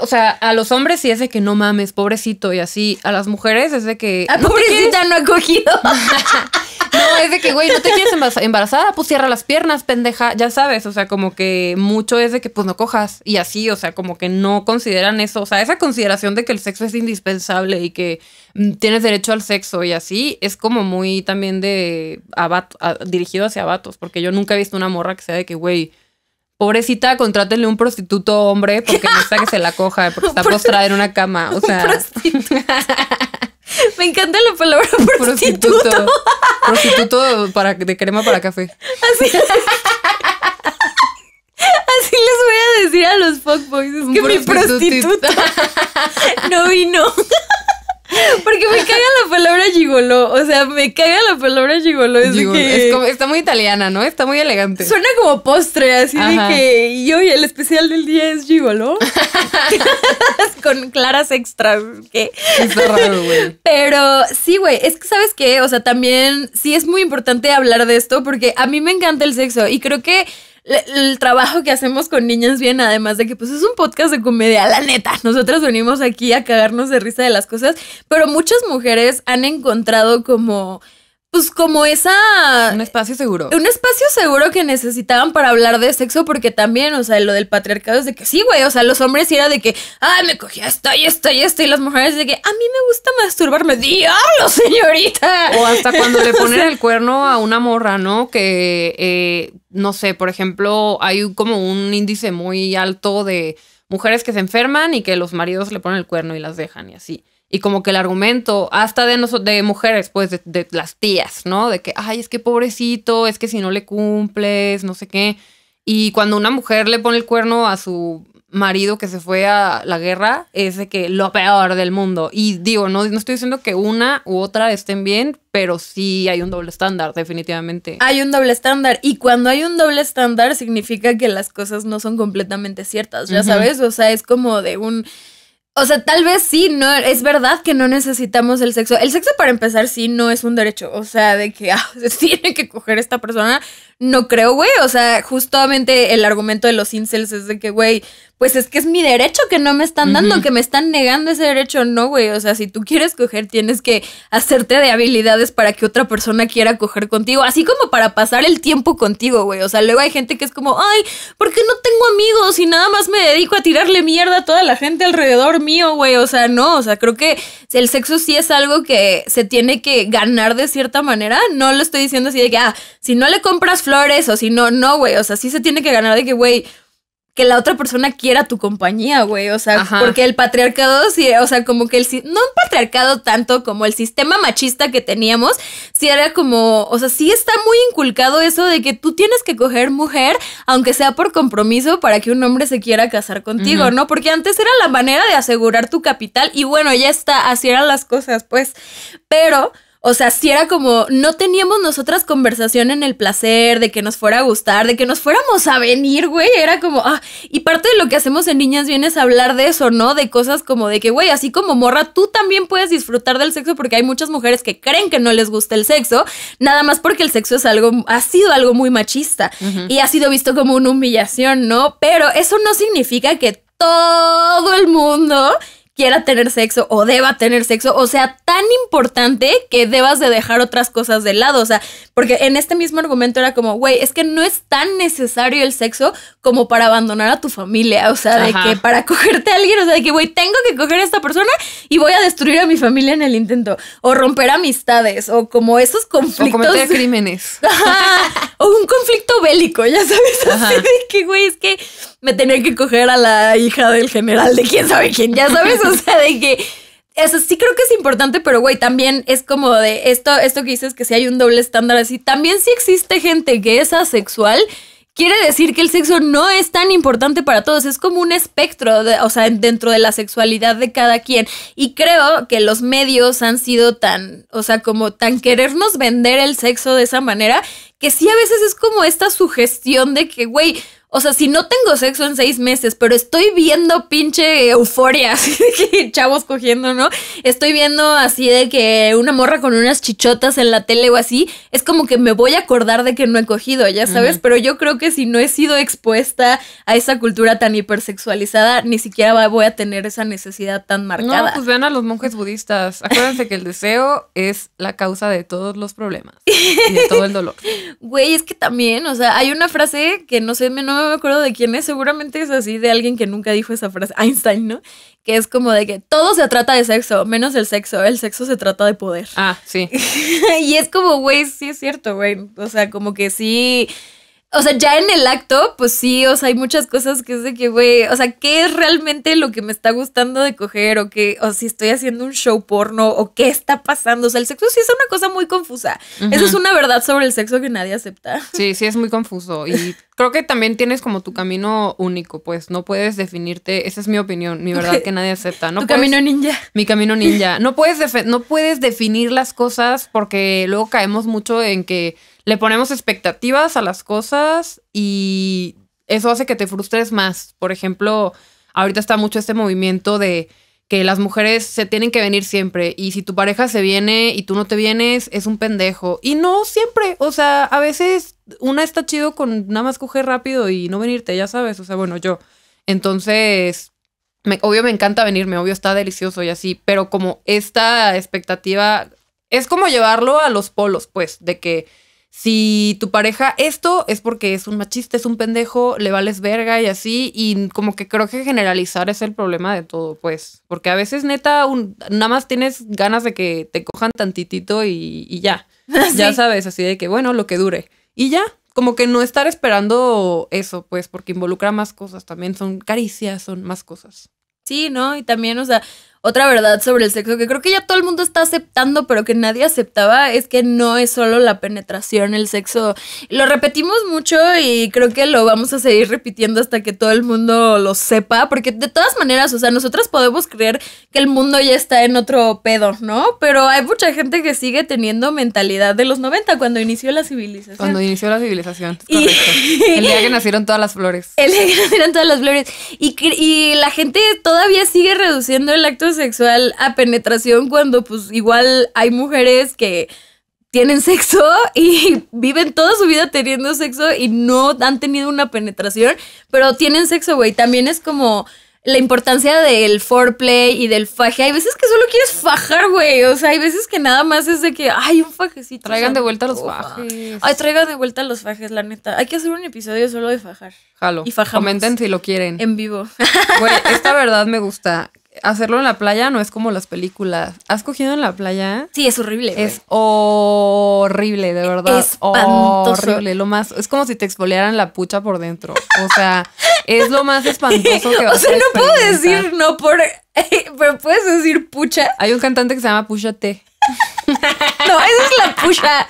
o sea, a los hombres sí es de que no mames, pobrecito y así. A las mujeres es de que. Ah, pobrecita no ha cogido. [laughs] no, es de que, güey, no te quieres embarazada, pues cierra las piernas, pendeja. Ya sabes, o sea, como que mucho es de que pues no cojas y así, o sea, como que no consideran eso. O sea, esa consideración de que el sexo es indispensable y que mm, tienes derecho al sexo y así es como muy también de. A dirigido hacia abatos, porque yo nunca he visto una morra que sea de que, güey pobrecita, contrátenle un prostituto hombre porque no está que se la coja, porque está [laughs] postrada en una cama. O sea. [laughs] Me encanta la palabra prostituto. [laughs] Prostituto, para, de crema para café. Así. les voy a decir a los fuckboys. que mi prostituta no vino. Porque me caga la palabra gigolo O sea, me caga la palabra gigolo Es Que... está muy italiana, ¿no? Está muy elegante. Suena como postre, así de que. Y hoy el especial del día es gigolo [laughs] Con claras extra ¿qué? raro, güey. Pero sí, güey. Es que, ¿sabes qué? O sea, también sí es muy importante hablar de esto porque a mí me encanta el sexo y creo que el trabajo que hacemos con niñas bien, además de que pues es un podcast de comedia, la neta. Nosotros venimos aquí a cagarnos de risa de las cosas, pero muchas mujeres han encontrado como pues como esa... Un espacio seguro. Un espacio seguro que necesitaban para hablar de sexo porque también, o sea, lo del patriarcado es de que sí, güey, o sea, los hombres era de que, me cogía esto y esto y esto, y las mujeres de que, a mí me gusta masturbarme, diablo, [laughs] señorita. O hasta cuando le [laughs] ponen el cuerno a una morra, ¿no? Que, eh, no sé, por ejemplo, hay como un índice muy alto de mujeres que se enferman y que los maridos le ponen el cuerno y las dejan y así. Y como que el argumento, hasta de, de mujeres, pues, de, las tías, ¿no? De que, ay, es que pobrecito, es que si no le cumples, no sé qué. Y cuando una mujer le pone el cuerno a su marido que se fue a la guerra, es de que lo peor del mundo. Y digo, no, no estoy diciendo que una u otra estén bien, pero sí hay un doble estándar, definitivamente. Hay un doble estándar. Y cuando hay un doble estándar, significa que las cosas no son completamente ciertas, ya sabes? O sea, es como de un o sea, tal vez sí, no, es verdad que no necesitamos el sexo. El sexo, para empezar, sí, no es un derecho. O sea, de que [laughs] ah, se tiene que coger esta persona, no creo, güey. O sea, justamente el argumento de los incels es de que, güey, pues es que es mi derecho que no me están dando, que me están negando ese derecho. No, güey, o sea, si tú quieres coger, tienes que hacerte de habilidades para que otra persona quiera coger contigo, así como para pasar el tiempo contigo, güey. O sea, luego hay gente que es como, ay, ¿por qué no tengo amigos y nada más me dedico a tirarle mierda a toda la gente alrededor mío, güey? O sea, no, o sea, creo que el sexo sí es algo que se tiene que ganar de cierta manera. No lo estoy diciendo así de que, ah, si no le compras flores o si no, no, güey. O sea, sí se tiene que ganar de que, güey que la otra persona quiera tu compañía, güey. O sea, porque el patriarcado, sí, o sea, como que el. No un patriarcado tanto como el sistema machista que teníamos, sí era como. O sea, sí está muy inculcado eso de que tú tienes que coger mujer, aunque sea por compromiso, para que un hombre se quiera casar contigo, ¿no? Porque antes era la manera de asegurar tu capital y bueno, ya está, así eran las cosas, pues. Pero o sea, si sí era como, no teníamos nosotras conversación en el placer, de que nos fuera a gustar, de que nos fuéramos a venir, güey. Era como, ah, y parte de lo que hacemos en Niñas Bien es hablar de eso, ¿no? De cosas como de que, güey, así como morra, tú también puedes disfrutar del sexo porque hay muchas mujeres que creen que no les gusta el sexo, nada más porque el sexo es algo, ha sido algo muy machista y ha sido visto como una humillación, ¿no? Pero eso no significa que todo el mundo quiera tener sexo o deba tener sexo, o sea, tan importante que debas de dejar otras cosas de lado, o sea, porque en este mismo argumento era como, güey, es que no es tan necesario el sexo como para abandonar a tu familia, o sea, de que para cogerte a alguien, o sea, de que, güey, tengo que coger a esta persona y voy a destruir a mi familia en el intento, o romper amistades, o como esos conflictos. O [laughs] crímenes. o un conflicto bélico, ya sabes, así de que, güey, es que me tenía que coger a la hija del general de quién sabe quién, ya sabes, o sea, de que eso sí creo que es importante, pero güey, también es como de esto, esto que dices que si hay un doble estándar así, también si existe gente que es asexual. Quiere decir que el sexo no es tan importante para todos, es como un espectro, o sea, dentro de la sexualidad de cada quien. Y creo que los medios han sido tan, o sea, como tan querernos vender el sexo de esa manera, que sí a veces es como esta sugestión de que, güey, o sea, si no tengo sexo en seis meses, pero estoy viendo pinche euforia, [laughs] chavos cogiendo, ¿no? Estoy viendo así de que una morra con unas chichotas en la tele o así, es como que me voy a acordar de que no he cogido, ya sabes, pero yo creo que si no he sido expuesta a esa cultura tan hipersexualizada, ni siquiera voy a tener esa necesidad tan marcada. No, pues vean a los monjes budistas. Acuérdense que el deseo es la causa de todos los problemas y de todo el dolor. [laughs] Güey, es que también, o sea, hay una frase que no sé, no me acuerdo de quién es, seguramente es así de alguien que nunca dijo esa frase, [laughs] Einstein, ¿no? Que es como de que todo se trata de sexo, menos el sexo, el sexo se trata de poder. Ah, sí. [laughs] y es como, güey, sí es cierto, güey. O sea, como que sí o sea, ya en el acto, pues sí, o sea, hay muchas cosas que es de que, güey, o sea, ¿qué es realmente lo que me está gustando de coger? O que, o si estoy haciendo un show porno, o qué está pasando. O sea, el sexo sí es una cosa muy confusa. Eso es una verdad sobre el sexo que nadie acepta. Sí, sí, es muy confuso. Y creo que también tienes como tu camino único, pues no puedes definirte, esa es mi opinión, mi verdad que nadie acepta. No tu camino ninja. Mi camino ninja. No puedes, no puedes definir las cosas porque luego caemos mucho en que le ponemos expectativas a las cosas y eso hace que te frustres más. Por ejemplo, ahorita está mucho este movimiento de que las mujeres se tienen que venir siempre y si tu pareja se viene y tú no te vienes, es un pendejo. Y no siempre, o sea, a veces una está chido con nada más coger rápido y no venirte, ya sabes, o sea, bueno, yo. Entonces, obvio me encanta venirme, obvio está delicioso y así, pero como esta expectativa es como llevarlo a los polos, pues, de que si tu pareja esto es porque es un machista, es un pendejo, le vales verga y así, y como que creo que generalizar es el problema de todo, pues, porque a veces neta, nada más tienes ganas de que te cojan tantitito y, y ya, [laughs] ya sabes, así de que bueno, lo que dure, y ya, como que no estar esperando eso, pues, porque involucra más cosas, también son caricias, son más cosas. Sí, ¿no? Y también, o sea, otra verdad sobre el sexo que creo que ya todo el mundo está aceptando, pero que nadie aceptaba, es que no es solo la penetración, el sexo. Lo repetimos mucho y creo que lo vamos a seguir repitiendo hasta que todo el mundo lo sepa, porque de todas maneras, o sea, nosotras podemos creer que el mundo ya está en otro pedo, ¿no? Pero hay mucha gente que sigue teniendo mentalidad de los 90 cuando inició la civilización. Cuando inició la civilización. el día que [laughs] nacieron todas las flores. El día que nacieron todas las flores. Y, y la gente todavía sigue reduciendo el acto de sexual a penetración cuando pues igual hay mujeres que tienen sexo y [laughs] viven toda su vida teniendo sexo y no han tenido una penetración, pero tienen sexo, güey. También es como la importancia del foreplay y del faje. Hay veces que solo quieres fajar, güey. O sea, hay veces que nada más es de que, hay un fajecito. Traigan de vuelta los fajes. Ay, traigan de vuelta los fajes, la neta. Hay que hacer un episodio solo de fajar. Jalo. Y fajamos. Comenten si lo quieren. En vivo. Güey, esta [laughs] verdad me gusta hacerlo en la playa no es como las películas. ¿Has cogido en la playa? Sí, es horrible. Es horrible, de verdad. Es horrible. Lo más, es como si te exfoliaran la pucha por dentro. O sea, es lo más espantoso que [laughs] vas O sea, no puedo decir no por. [laughs] Pero puedes decir pucha. Hay un cantante que se llama Pucha T. [laughs] no, esa es la pucha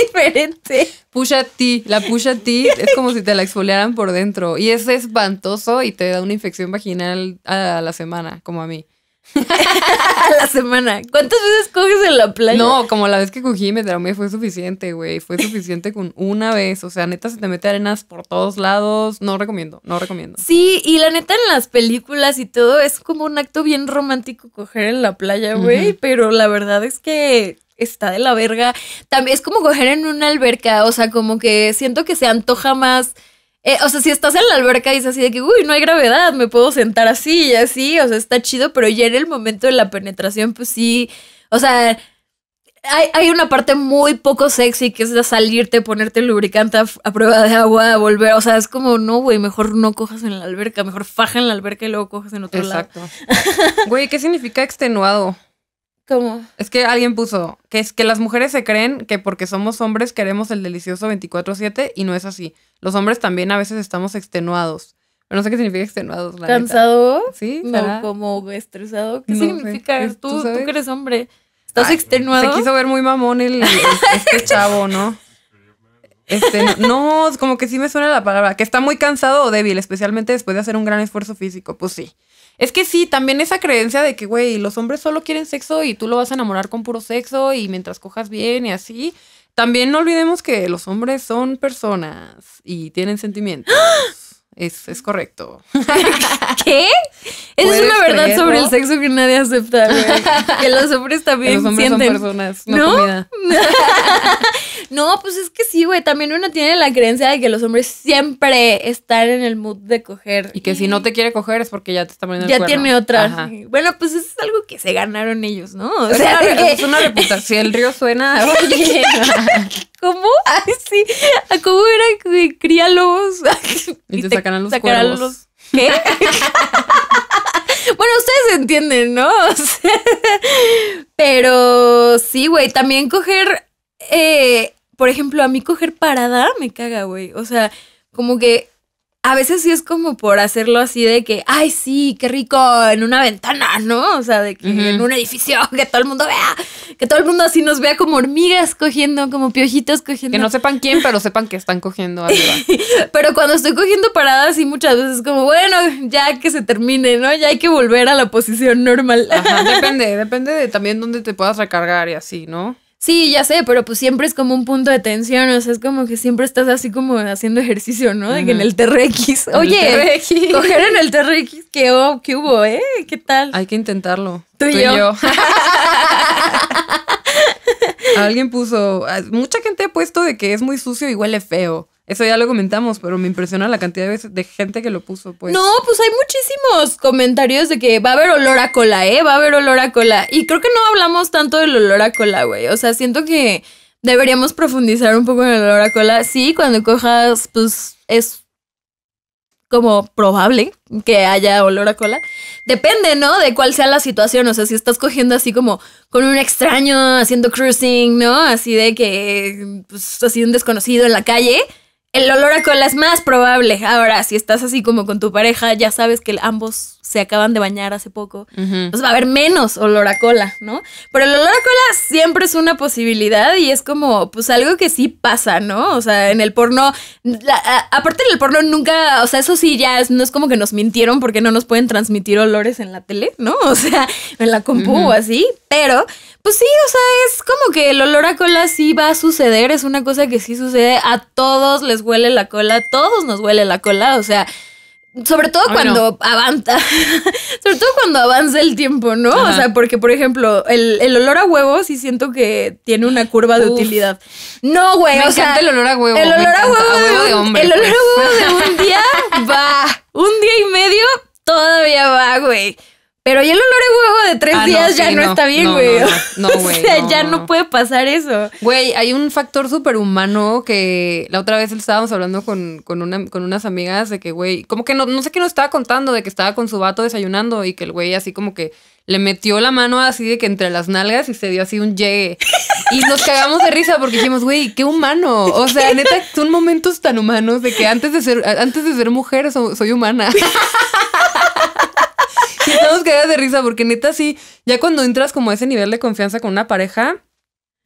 diferente. Pusha ti, la Pusha ti [laughs] es como si te la exfoliaran por dentro. Y es espantoso y te da una infección vaginal a la semana, como a mí. [laughs] a la semana. ¿Cuántas veces coges en la playa? No, como la vez que cogí me traumé fue suficiente, güey. Fue suficiente con una vez. O sea, neta, se te mete arenas por todos lados. No recomiendo, no recomiendo. Sí, y la neta en las películas y todo es como un acto bien romántico coger en la playa, güey. Pero la verdad es que está de la verga. También es como coger en una alberca, o sea, como que siento que se antoja más. Eh, o sea, si estás en la alberca y es así de que, uy, no hay gravedad, me puedo sentar así y así, o sea, está chido, pero ya en el momento de la penetración, pues sí, o sea, hay, una parte muy poco sexy que es salirte, ponerte lubricante a, prueba de agua, volver. O sea, es como, no, güey, mejor no cojas en la alberca, mejor faja en la alberca y luego cojas en otro lado. Exacto. [laughs] Güey, ¿qué significa extenuado? Es que alguien puso que es que las mujeres se creen que porque somos hombres queremos el delicioso 24/7 y no es así. Los hombres también a veces estamos extenuados. Pero no sé qué significa extenuados. ¿Cansado? Sí. No, como estresado. ¿Qué significa? ¿Tú, ¿tú, eres hombre. ¿Estás extenuado? Se quiso ver muy mamón este [laughs] chavo, ¿no? Este, no, como que sí me suena la palabra, que está muy cansado o débil, especialmente después de hacer un gran esfuerzo físico. Pues sí. Es que sí, también esa creencia de que, güey, los hombres solo quieren sexo y tú lo vas a enamorar con puro sexo y mientras cojas bien y así. También no olvidemos que los hombres son personas y tienen sentimientos. [gasps] Es, correcto. [laughs] ¿Qué? Esa es una verdad sobre el sexo que nadie acepta. Güey. [laughs] Que los hombres también los hombres son personas, no, ¿No? Comida. [laughs] No, pues es que sí, güey. También uno tiene la creencia de que los hombres siempre están en el mood de coger. Y que si no te quiere coger es porque ya te está poniendo ya el Ya tiene otra. Bueno, pues eso es algo que se ganaron ellos, ¿no? O sea, es una, reputación. Si el río suena. [laughs] ¿Cómo? Ay, sí. ¿Cómo era que cría lobos? [laughs] Y, te, te, los ¿Qué? [laughs] bueno, ustedes entienden, ¿no? pero sí, güey, también coger eh, por ejemplo, a mí coger parada me caga, güey. O sea, como que a veces sí es como por hacerlo así de que, ay, sí, qué rico en una ventana, ¿no? O sea, de que en un edificio, [laughs] que todo el mundo vea, que todo el mundo así nos vea como hormigas cogiendo, como piojitos cogiendo. Que no sepan quién, pero sepan que están cogiendo arriba. [laughs] pero cuando estoy cogiendo parada sí, muchas veces es como, bueno, ya que se termine, ¿no? Ya hay que volver a la posición normal. Ajá, [laughs] depende, depende de también dónde te puedas recargar y así, ¿no? Sí, ya sé, pero pues siempre es como un punto de tensión, o sea, es como que siempre estás así como haciendo ejercicio, ¿no? De que en el TRX, oye, coger en el TRX, ¿qué, hubo, eh? ¿Qué tal? Hay que intentarlo. Tú, Y yo. [laughs] Alguien puso, ah, mucha gente ha puesto de que es muy sucio y huele feo. Eso ya lo comentamos, pero me impresiona la cantidad de, veces de gente que lo puso, pues. No, pues hay muchísimos comentarios de que va a haber olor a cola, ¿eh? Va a haber olor a cola. Y creo que no hablamos tanto del olor a cola, güey. O sea, siento que deberíamos profundizar un poco en el olor a cola. Sí, cuando cojas, pues es como probable que haya olor a cola. Depende, ¿no? De cuál sea la situación. O sea, si estás cogiendo así como con un extraño, haciendo cruising, ¿no? Así de que, pues, así un desconocido en la calle el olor a cola es más probable. Ahora, si estás así como con tu pareja, ya sabes que ambos se acaban de bañar hace poco. Uh va a haber menos olor a cola, ¿no? Pero el olor a cola siempre es una posibilidad y es como, pues algo que sí pasa, ¿no? O sea, en el porno, aparte en el porno nunca, o sea, eso sí ya no es como que nos mintieron porque no nos pueden transmitir olores en la tele, ¿no? [laughs] O sea, en la compu o así, pero pues sí, o sea, es como que el olor a cola sí va a suceder, es una cosa que sí sucede, a todos les huele la cola, a todos nos huele la cola, o sea, sobre todo cuando avanza, [laughs] sobre todo cuando avanza el tiempo, ¿no? O sea, porque por ejemplo, el, olor a huevo sí siento que tiene una curva de utilidad. No, güey, o sea, el olor a huevo. El olor de, hombre, el olor a pues. huevo de un [laughs] día va, un día y medio todavía va, güey. Pero ya el olor de huevo de tres ah, días ya no, está bien, güey. No, güey. o sea, ya no puede pasar eso. Güey, hay un factor súper humano que la otra vez estábamos hablando con, una, con unas amigas de que, güey, como que no, no sé qué nos estaba contando, de que estaba con su vato desayunando y que el güey así como que le metió la mano así de que entre las nalgas y se dio así un llegue. Y nos cagamos de risa porque dijimos, güey, qué humano. O sea, neta, son momentos tan humanos de que antes de ser, antes de ser mujer soy soy humana. [laughs] de risa porque neta sí, ya cuando entras como a ese nivel de confianza con una pareja,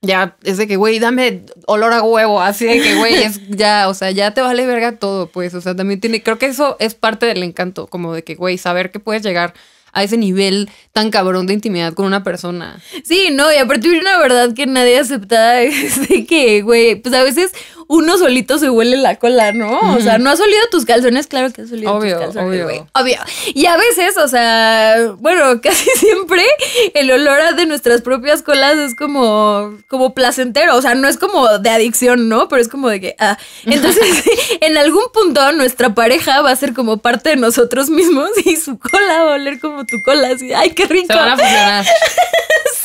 ya es de que, güey, dame olor a huevo, así de que, güey, es [laughs] ya, o sea, ya te vale verga todo, pues, o sea, también tiene, creo que eso es parte del encanto, como de que, güey, saber que puedes llegar a ese nivel tan cabrón de intimidad con una persona. Sí, no, y aparte de una verdad que nadie aceptaba [laughs] es de que, güey, pues a veces uno solito se huele la cola, ¿no? O sea, no has olido tus calzones, claro que has olido tus calzones, obvio. Obvio. Y a veces, o sea, bueno, [laughs] casi siempre el olor a de nuestras propias colas es como, como placentero. O sea, no es como de adicción, ¿no? Pero es como de que, ah. [laughs] Entonces, [laughs] en algún punto nuestra pareja va a ser como parte de nosotros mismos y su cola va a oler como tu cola. Así, ay, qué rico. Se a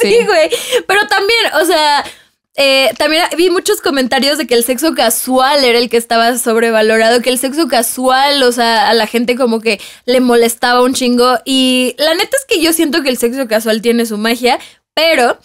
sí, güey. Pero también, o sea, eh, también vi muchos comentarios de que el sexo casual era el que estaba sobrevalorado, que el sexo casual, o sea, a la gente como que le molestaba un chingo. Y la neta es que yo siento que el sexo casual tiene su magia, pero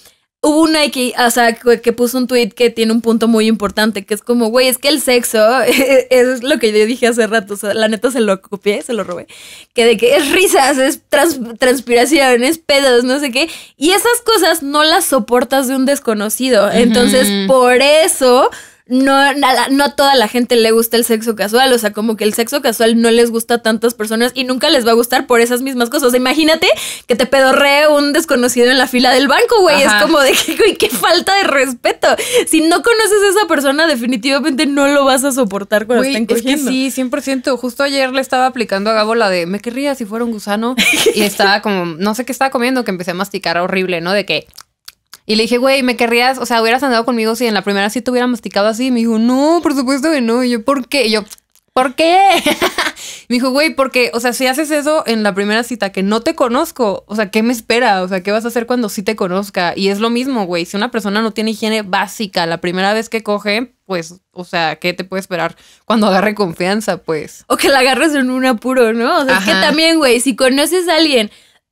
hubo una que, o sea, que puso un tweet que tiene un punto muy importante, que es como, güey, es que el sexo [laughs] es, lo que yo dije hace rato, la neta se lo copié, se lo robé, que de que es risas, es trans, transpiración, es pedos, no sé qué, y esas cosas no las soportas de un desconocido, entonces por eso no, no a toda la gente le gusta el sexo casual, o sea, como que el sexo casual no les gusta a tantas personas y nunca les va a gustar por esas mismas cosas. imagínate que te pedorree un desconocido en la fila del banco, güey, es como de que, qué falta de respeto. Si no conoces a esa persona, definitivamente no lo vas a soportar cuando estén cogiendo. Es que sí, 100%. Justo ayer le estaba aplicando a Gabo la de, me querría si fuera un gusano [laughs] y estaba como, no sé qué estaba comiendo, que empecé a masticar horrible, ¿no? De que... Y le dije, güey, ¿me querrías? O sea, hubieras andado conmigo si en la primera cita hubiera masticado así. Me dijo, no, por supuesto que no. Y yo, ¿por qué? Y yo, ¿por qué? [laughs] me dijo, güey, porque, o sea, si haces eso en la primera cita que no te conozco, o sea, ¿qué me espera? O sea, ¿qué vas a hacer cuando sí te conozca? Y es lo mismo, güey. Si una persona no tiene higiene básica la primera vez que coge, pues, o sea, ¿qué te puede esperar cuando agarre confianza, pues? O que la agarres en un apuro, ¿no? O sea, es que también, güey, si conoces a alguien.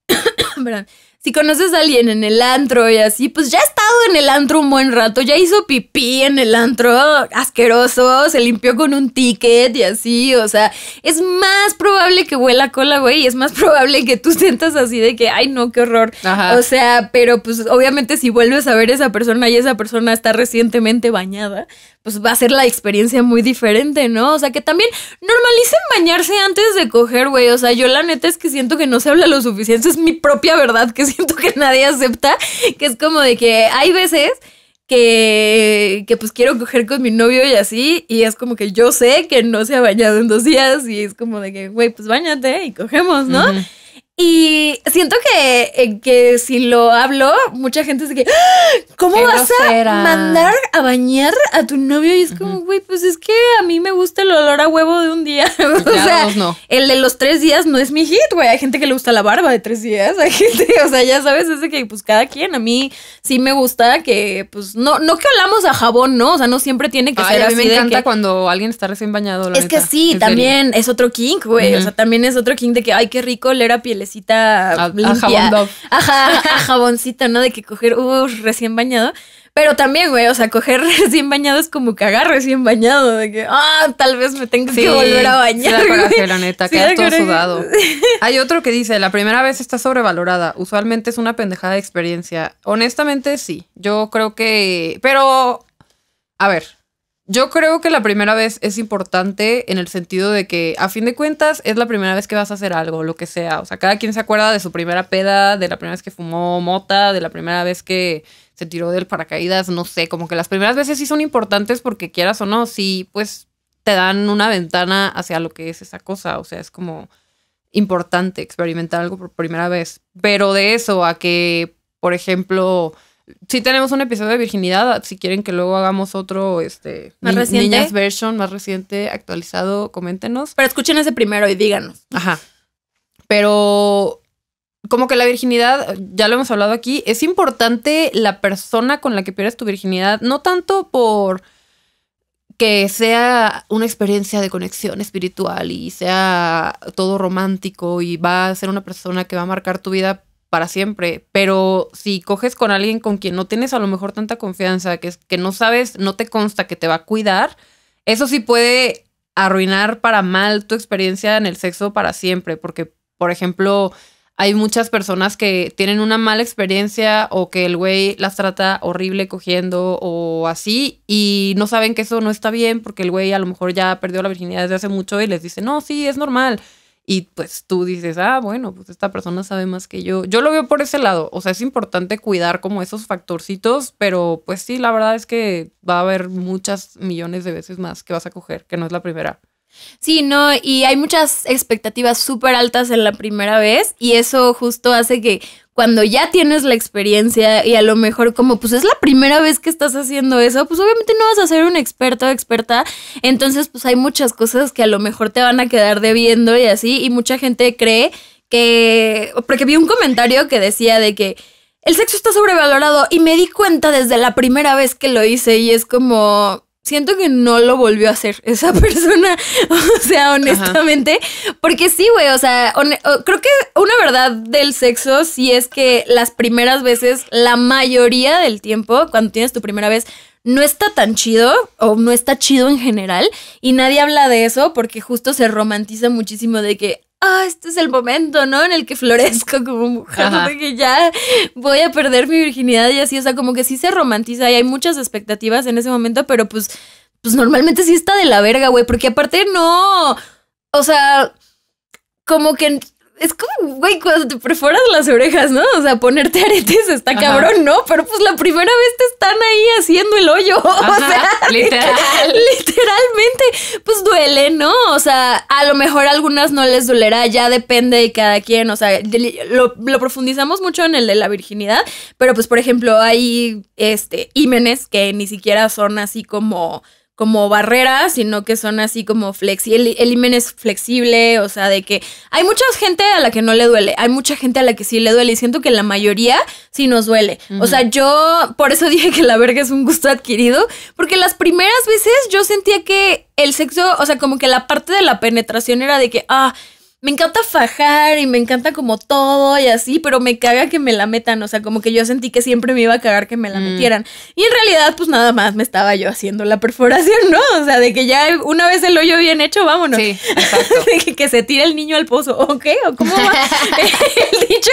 [coughs] si conoces a alguien en el antro y así, pues ya ha estado en el antro un buen rato, ya hizo pipí en el antro, asqueroso, se limpió con un ticket y así, o sea, es más probable que huela cola, güey, es más [laughs] probable que tú sientas así de que, ay, no, qué horror. O sea, pero pues obviamente si vuelves a ver esa persona y esa persona está recientemente bañada, pues va a ser la experiencia muy diferente, ¿no? O sea, que también normalicen bañarse antes de coger, güey, o sea, yo la neta es que siento que no se habla lo suficiente, es mi propia verdad que siento que nadie acepta, que es como de que hay veces que, pues quiero coger con mi novio y así, y es como que yo sé que no se ha bañado en dos días y es como de que, güey, pues bañate y cogemos, ¿no? Y siento que, eh, que si lo hablo, mucha gente es que, ah, ¿cómo vas a mandar a bañar a tu novio? Y es como, güey, pues es que a mí me gusta el olor a huevo de un día. [laughs] o sea, pues el de los tres días no es mi hit, güey. Hay gente que le gusta la barba de tres días. Hay gente, o sea, ya sabes, es de que, pues cada quien. A mí sí me gusta que, pues, no, no que hablamos a jabón, ¿no? O sea, no siempre tiene que ser a mí Me encanta cuando alguien está recién bañado. es que sí, también es otro king güey. O sea, también es otro king de que, ay, qué rico leer a pieles jaboncita Ajá, ¿no? De que coger, uh, recién bañado. Pero también, güey, o sea, coger [laughs] recién bañado es como cagar recién bañado. De que, ah, tal vez me tengo que volver a bañar. Sí, la neta, sudado. [laughs] Hay otro que dice: la primera vez está sobrevalorada. Usualmente es una pendejada de experiencia. Honestamente, sí. Yo creo que. Pero, a ver, yo creo que la primera vez es importante en el sentido de que a fin de cuentas es la primera vez que vas a hacer algo, lo que sea. O sea, cada quien se acuerda de su primera peda, de la primera vez que fumó mota, de la primera vez que se tiró del paracaídas, no sé, como que las primeras veces sí son importantes porque quieras o no, sí, pues te dan una ventana hacia lo que es esa cosa. O sea, es como importante experimentar algo por primera vez. Pero de eso a que, por ejemplo, si tenemos un episodio de virginidad. Si quieren que luego hagamos otro, este, más reciente. niñas version, más reciente, actualizado, coméntenos. Pero escuchen ese primero y díganos. Ajá. Pero como que la virginidad, ya lo hemos hablado aquí, es importante la persona con la que pierdes tu virginidad, no tanto por que sea una experiencia de conexión espiritual y sea todo romántico y va a ser una persona que va a marcar tu vida para siempre. Pero si coges con alguien con quien no tienes a lo mejor tanta confianza, que, es, que no sabes, no te consta que te va a cuidar, eso sí puede arruinar para mal tu experiencia en el sexo para siempre. Porque, por ejemplo, hay muchas personas que tienen una mala experiencia o que el güey las trata horrible cogiendo o así y no saben que eso no está bien porque el güey a lo mejor ya perdió la virginidad desde hace mucho y les dice, no, sí, es normal y pues tú dices, ah, bueno, pues esta persona sabe más que yo. Yo lo veo por ese lado, o sea, es importante cuidar como esos factorcitos, pero pues sí, la verdad es que va a haber muchas millones de veces más que vas a coger, que no es la primera. Sí, no, y hay muchas expectativas súper altas en la primera vez y eso justo hace que cuando ya tienes la experiencia y a lo mejor como pues es la primera vez que estás haciendo eso, pues obviamente no vas a ser un experto o experta, entonces pues hay muchas cosas que a lo mejor te van a quedar debiendo y así, y mucha gente cree que, porque vi un comentario que decía de que el sexo está sobrevalorado y me di cuenta desde la primera vez que lo hice y es como siento que no lo volvió a hacer [laughs] esa persona, o sea, honestamente, porque sí, güey, o sea, creo que una verdad del sexo sí es que las primeras veces, la mayoría del tiempo, cuando tienes tu primera vez, no está tan chido o no está chido en general y nadie habla de eso porque justo se romantiza muchísimo de que, ah, este es el momento, ¿no? En el que florezco como mujer, de que ya voy a perder mi virginidad y así, o sea, como que sí se romantiza y hay muchas expectativas en ese momento, pero pues, pues normalmente sí está de la verga, güey, porque aparte no, o sea, como que es como, güey, cuando te perforas las orejas, ¿no? O sea, ponerte aretes está cabrón, ¿no? Pero pues la primera vez te están ahí haciendo el hoyo. [laughs] o sea, literal. [laughs] literalmente, pues duele, ¿no? O sea, a lo mejor a algunas no les dolerá, ya depende de cada quien. O sea, lo, lo profundizamos mucho en el de la virginidad, pero pues, por ejemplo, hay este, ímenes que ni siquiera son así como como barreras, sino que son así como flexibles. El, el es flexible, o sea, de que hay mucha gente a la que no le duele, hay mucha gente a la que sí le duele y siento que la mayoría sí nos duele. O sea, yo por eso [laughs] dije que la verga es un gusto adquirido, porque las primeras veces yo sentía que el sexo, o sea, como que la parte de la penetración era de que, ah, me encanta fajar y me encanta como todo y así, pero me caga que me la metan, o sea, como que yo sentí que siempre me iba a cagar que me la mm. metieran. Y en realidad, pues nada más me estaba yo haciendo la perforación, ¿no? O sea, de que ya una vez el hoyo bien hecho, vámonos. Sí, [laughs] que, se tire el niño al pozo, ¿o ¿O cómo va [laughs] [laughs] el dicho?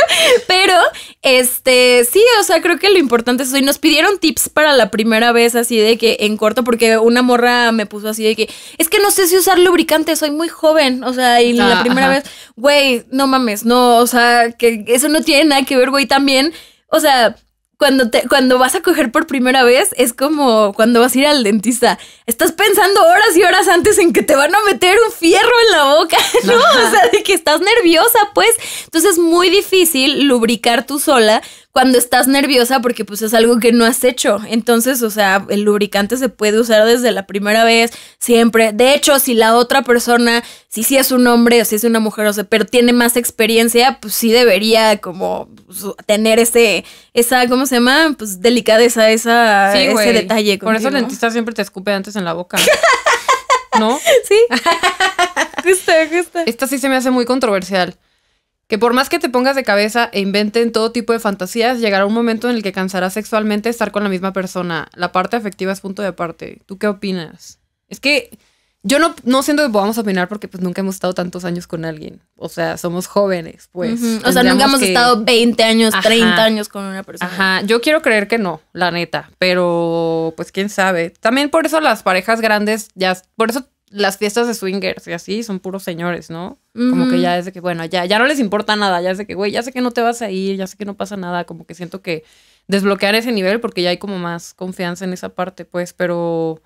Pero, este, sí, o sea, creo que lo importante es eso. Y nos pidieron tips para la primera vez así de que en corto, porque una morra me puso así de que, es que no sé si usar lubricante, soy muy joven, o sea, y la ah, primera vez güey, no mames, no, o sea, que eso no tiene nada que ver, güey, también, o sea, cuando, te, cuando vas a coger por primera vez, es como cuando vas a ir al dentista. Estás pensando horas y horas antes en que te van a meter un fierro en la boca, [laughs] ¿no? O sea, de que estás nerviosa, pues. Entonces es muy difícil lubricar tú sola cuando estás nerviosa porque pues es algo que no has hecho. Entonces, o sea, el lubricante se puede usar desde la primera vez, siempre. De hecho, si la otra persona, si sí es un hombre o si es una mujer, o sea, pero tiene más experiencia, pues sí debería como pues, tener ese, esa, ¿cómo se llama? Pues delicadeza, esa, ese detalle. con Por eso el dentista siempre te escupe antes en la boca. [laughs] ¿No? Sí. [laughs] justo, justo. Esta sí se me hace muy controversial que por más que te pongas de cabeza e inventen todo tipo de fantasías, llegará un momento en el que cansarás sexualmente estar con la misma persona. La parte afectiva es punto de aparte. ¿Tú qué opinas? Es que yo no, no siento que podamos opinar porque pues nunca hemos estado tantos años con alguien. O sea, somos jóvenes, pues. O sea, nunca hemos estado 20 años, 30 años con una persona. Ajá, yo quiero creer que no, la neta, pero pues quién sabe. También por eso las parejas grandes ya, por eso las fiestas de swingers y así son puros señores, ¿no? Como que ya es de que, bueno, ya, ya no les importa nada, ya es de que, güey, ya sé que no te vas a ir, ya sé que no pasa nada, como que siento que desbloquear ese nivel porque ya hay como más confianza en esa parte, pues, pero,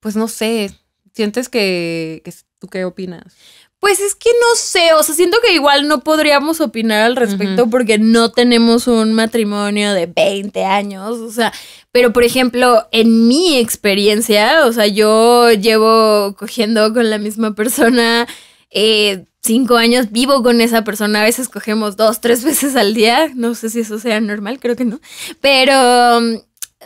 pues no sé, sientes que, que ¿tú qué opinas? Pues es que no sé, o sea, siento que igual no podríamos opinar al respecto porque no tenemos un matrimonio de 20 años, o sea, pero por ejemplo, en mi experiencia, o sea, yo llevo cogiendo con la misma persona eh, cinco años, vivo con esa persona, a veces cogemos dos, tres veces al día, no sé si eso sea normal, creo que no, pero mm,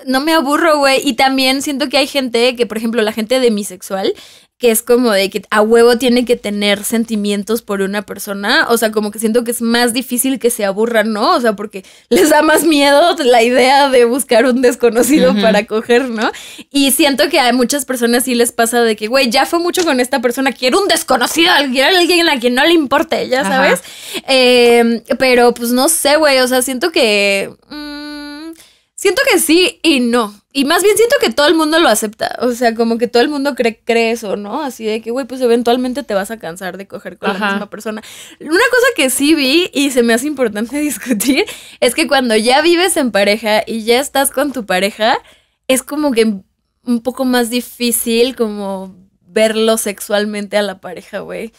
no me aburro, güey. Y también siento que hay gente que, por ejemplo, la gente demisexual, que es como de que a huevo tiene que tener sentimientos por una persona. O sea, como que siento que es más difícil que se aburran, ¿no? O sea, porque [laughs] les da más miedo la idea de buscar un desconocido para coger, ¿no? Y siento que a muchas personas sí les pasa de que, güey, ya fue mucho con esta persona, quiero un desconocido, quiero alguien a quien no le importe, ya sabes. Em, pero pues no sé, güey, o sea, siento que... Mm, Siento que sí y no. Y más bien siento que todo el mundo lo acepta. O sea, como que todo el mundo cree, cree eso, ¿no? Así de que, güey, pues eventualmente te vas a cansar de coger con la misma persona. Una cosa que sí vi y se me hace importante [laughs] discutir es que cuando ya vives en pareja y ya estás con tu pareja, es como que un poco más difícil como verlo sexualmente a la pareja, güey.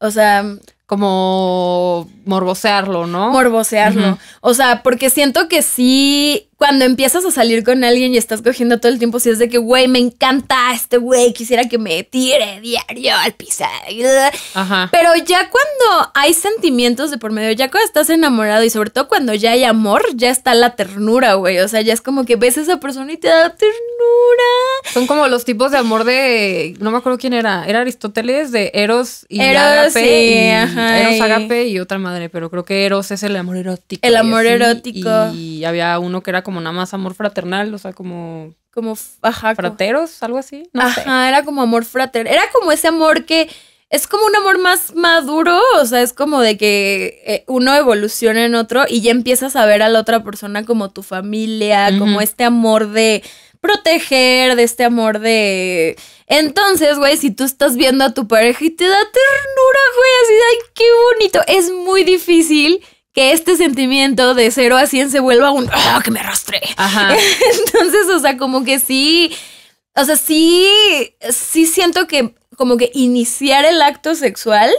O sea, como morbosearlo, ¿no? Morbosearlo. O sea, porque siento que sí cuando empiezas a salir con alguien y estás cogiendo todo el tiempo, si es de que, güey, me encanta este güey, quisiera que me tire diario al pisar. Ajá. Pero ya cuando hay sentimientos de por medio, ya cuando estás enamorado y sobre todo cuando ya hay amor, ya está la ternura, güey. O sea, ya es como que ves a esa persona y te da ternura. Son como los tipos de amor de, no me acuerdo quién era, era Aristóteles de Eros y Agape. Eros Agape y otra madre, pero creo que Eros es el amor erótico. El amor erótico. Y había uno que era como nada más amor fraternal, o sea, como... Como, ajá. Frateros, algo así. ajá, era como amor fraternal. Era como ese amor que es como un amor más maduro, o sea, es como de que eh, uno evoluciona en otro y ya empiezas a ver a la otra persona como tu familia, como este amor de proteger, de este amor de... Entonces, güey, si tú estás viendo a tu pareja y te da ternura, güey, así, ay, qué bonito, es muy difícil que este sentimiento de 0 a 100 se vuelva un ¡Ah, que me arrastré! Ajá. [laughs] Entonces, o sea, como que sí, o sea, sí, sí siento que como que iniciar el acto sexual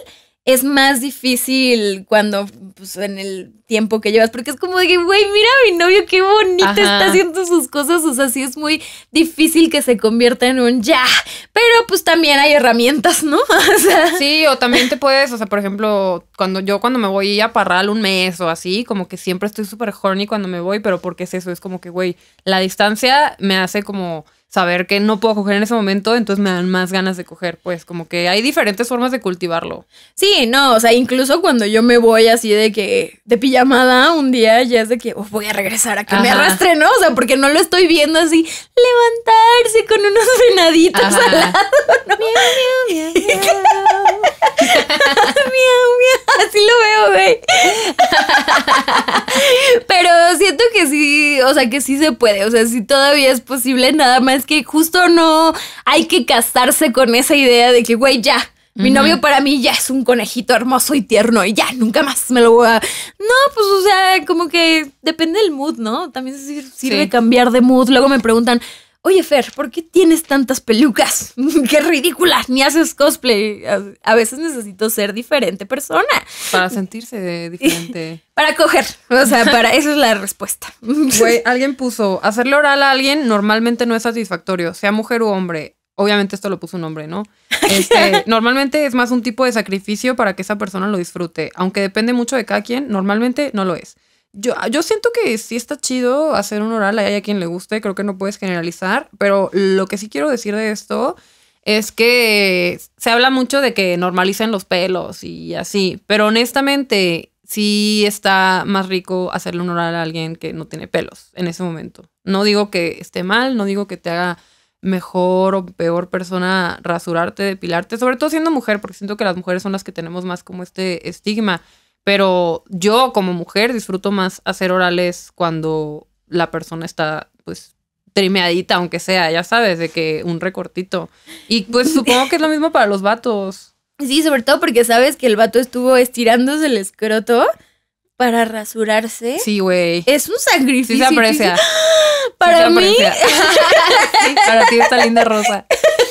es más difícil cuando, pues, en el tiempo que llevas, porque es como de que, güey, mira a mi novio, qué bonito está haciendo sus cosas, o sea, sí es muy difícil que se convierta en un ya, pero pues también hay herramientas, ¿no? [laughs] O sea. Sí, o también te puedes, o sea, por ejemplo, cuando yo cuando me voy a Parral un mes o así, como que siempre estoy súper horny cuando me voy, pero porque es eso, es como que, güey, la distancia me hace como saber que no puedo coger en ese momento, entonces me dan más ganas de coger, pues como que hay diferentes formas de cultivarlo. Sí, no, o sea, incluso cuando yo me voy así de que de pijamada un día ya es de que voy a regresar a que me arrastre, ¿no? O sea, porque no lo estoy viendo así levantarse con unos venaditos al lado. [laughs] [laughs] [laughs] miau, miau, así lo veo, güey. [laughs] Pero siento que sí, o sea, que sí se puede, o sea, si todavía es posible, nada más que justo no hay que casarse con esa idea de que, güey, ya, mi novio para mí ya es un conejito hermoso y tierno y ya, nunca más me lo voy a... No, pues o sea, como que depende del mood, ¿no? También sirve cambiar de mood. Luego me preguntan, oye Fer, ¿por qué tienes tantas pelucas? [laughs] ¡Qué ridícula! Ni haces cosplay. A veces necesito ser diferente persona. Para sentirse diferente. [laughs] para coger. O sea, para eso es la respuesta. [laughs] Güey, alguien puso, hacerle oral a alguien normalmente no es satisfactorio, sea mujer u hombre. Obviamente esto lo puso un hombre, ¿no? Este, normalmente es más un tipo de sacrificio para que esa persona lo disfrute. Aunque depende mucho de cada quien, normalmente no lo es. Yo, yo siento que sí está chido hacer un oral, hay a quien le guste, creo que no puedes generalizar, pero lo que sí quiero decir de esto es que se habla mucho de que normalicen los pelos y así, pero honestamente sí está más rico hacerle un oral a alguien que no tiene pelos en ese momento. No digo que esté mal, no digo que te haga mejor o peor persona rasurarte, depilarte, sobre todo siendo mujer, porque siento que las mujeres son las que tenemos más como este estigma. Pero yo como mujer disfruto más hacer orales cuando la persona está pues trimeadita, aunque sea, ya sabes, de que un recortito. Y pues supongo que es lo mismo para los vatos. Sí, sobre todo porque sabes que el vato estuvo estirándose el escroto para rasurarse. Sí, güey. Es un sacrificio. Sí se aprecia. [laughs] Para mí. [laughs] sí, para ti esta linda rosa. [laughs]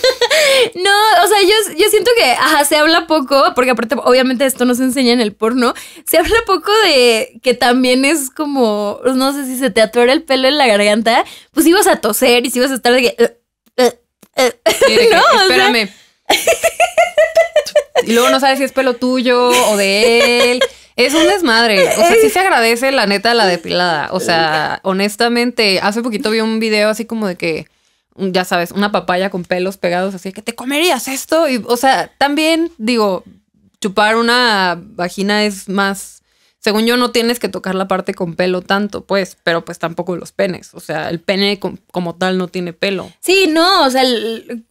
[laughs] no, o sea, yo, yo siento que, se habla poco, porque aparte, obviamente esto no se enseña en el porno, se habla poco de que también es como, no sé, si se te atora el pelo en la garganta, pues ibas a toser y si ibas a estar de que... espérame. y luego no sabes si es pelo tuyo o de él. Es un desmadre. O sea, sí se agradece la neta la depilada. O sea, honestamente, hace poquito vi un video así como de que ya sabes, una papaya con pelos pegados, así que te comerías esto. Y, o sea, también digo, chupar una vagina es más. Según yo, no tienes que tocar la parte con pelo tanto, pues, pero pues tampoco los penes. O sea, el pene como tal no tiene pelo. Sí, no, o sea,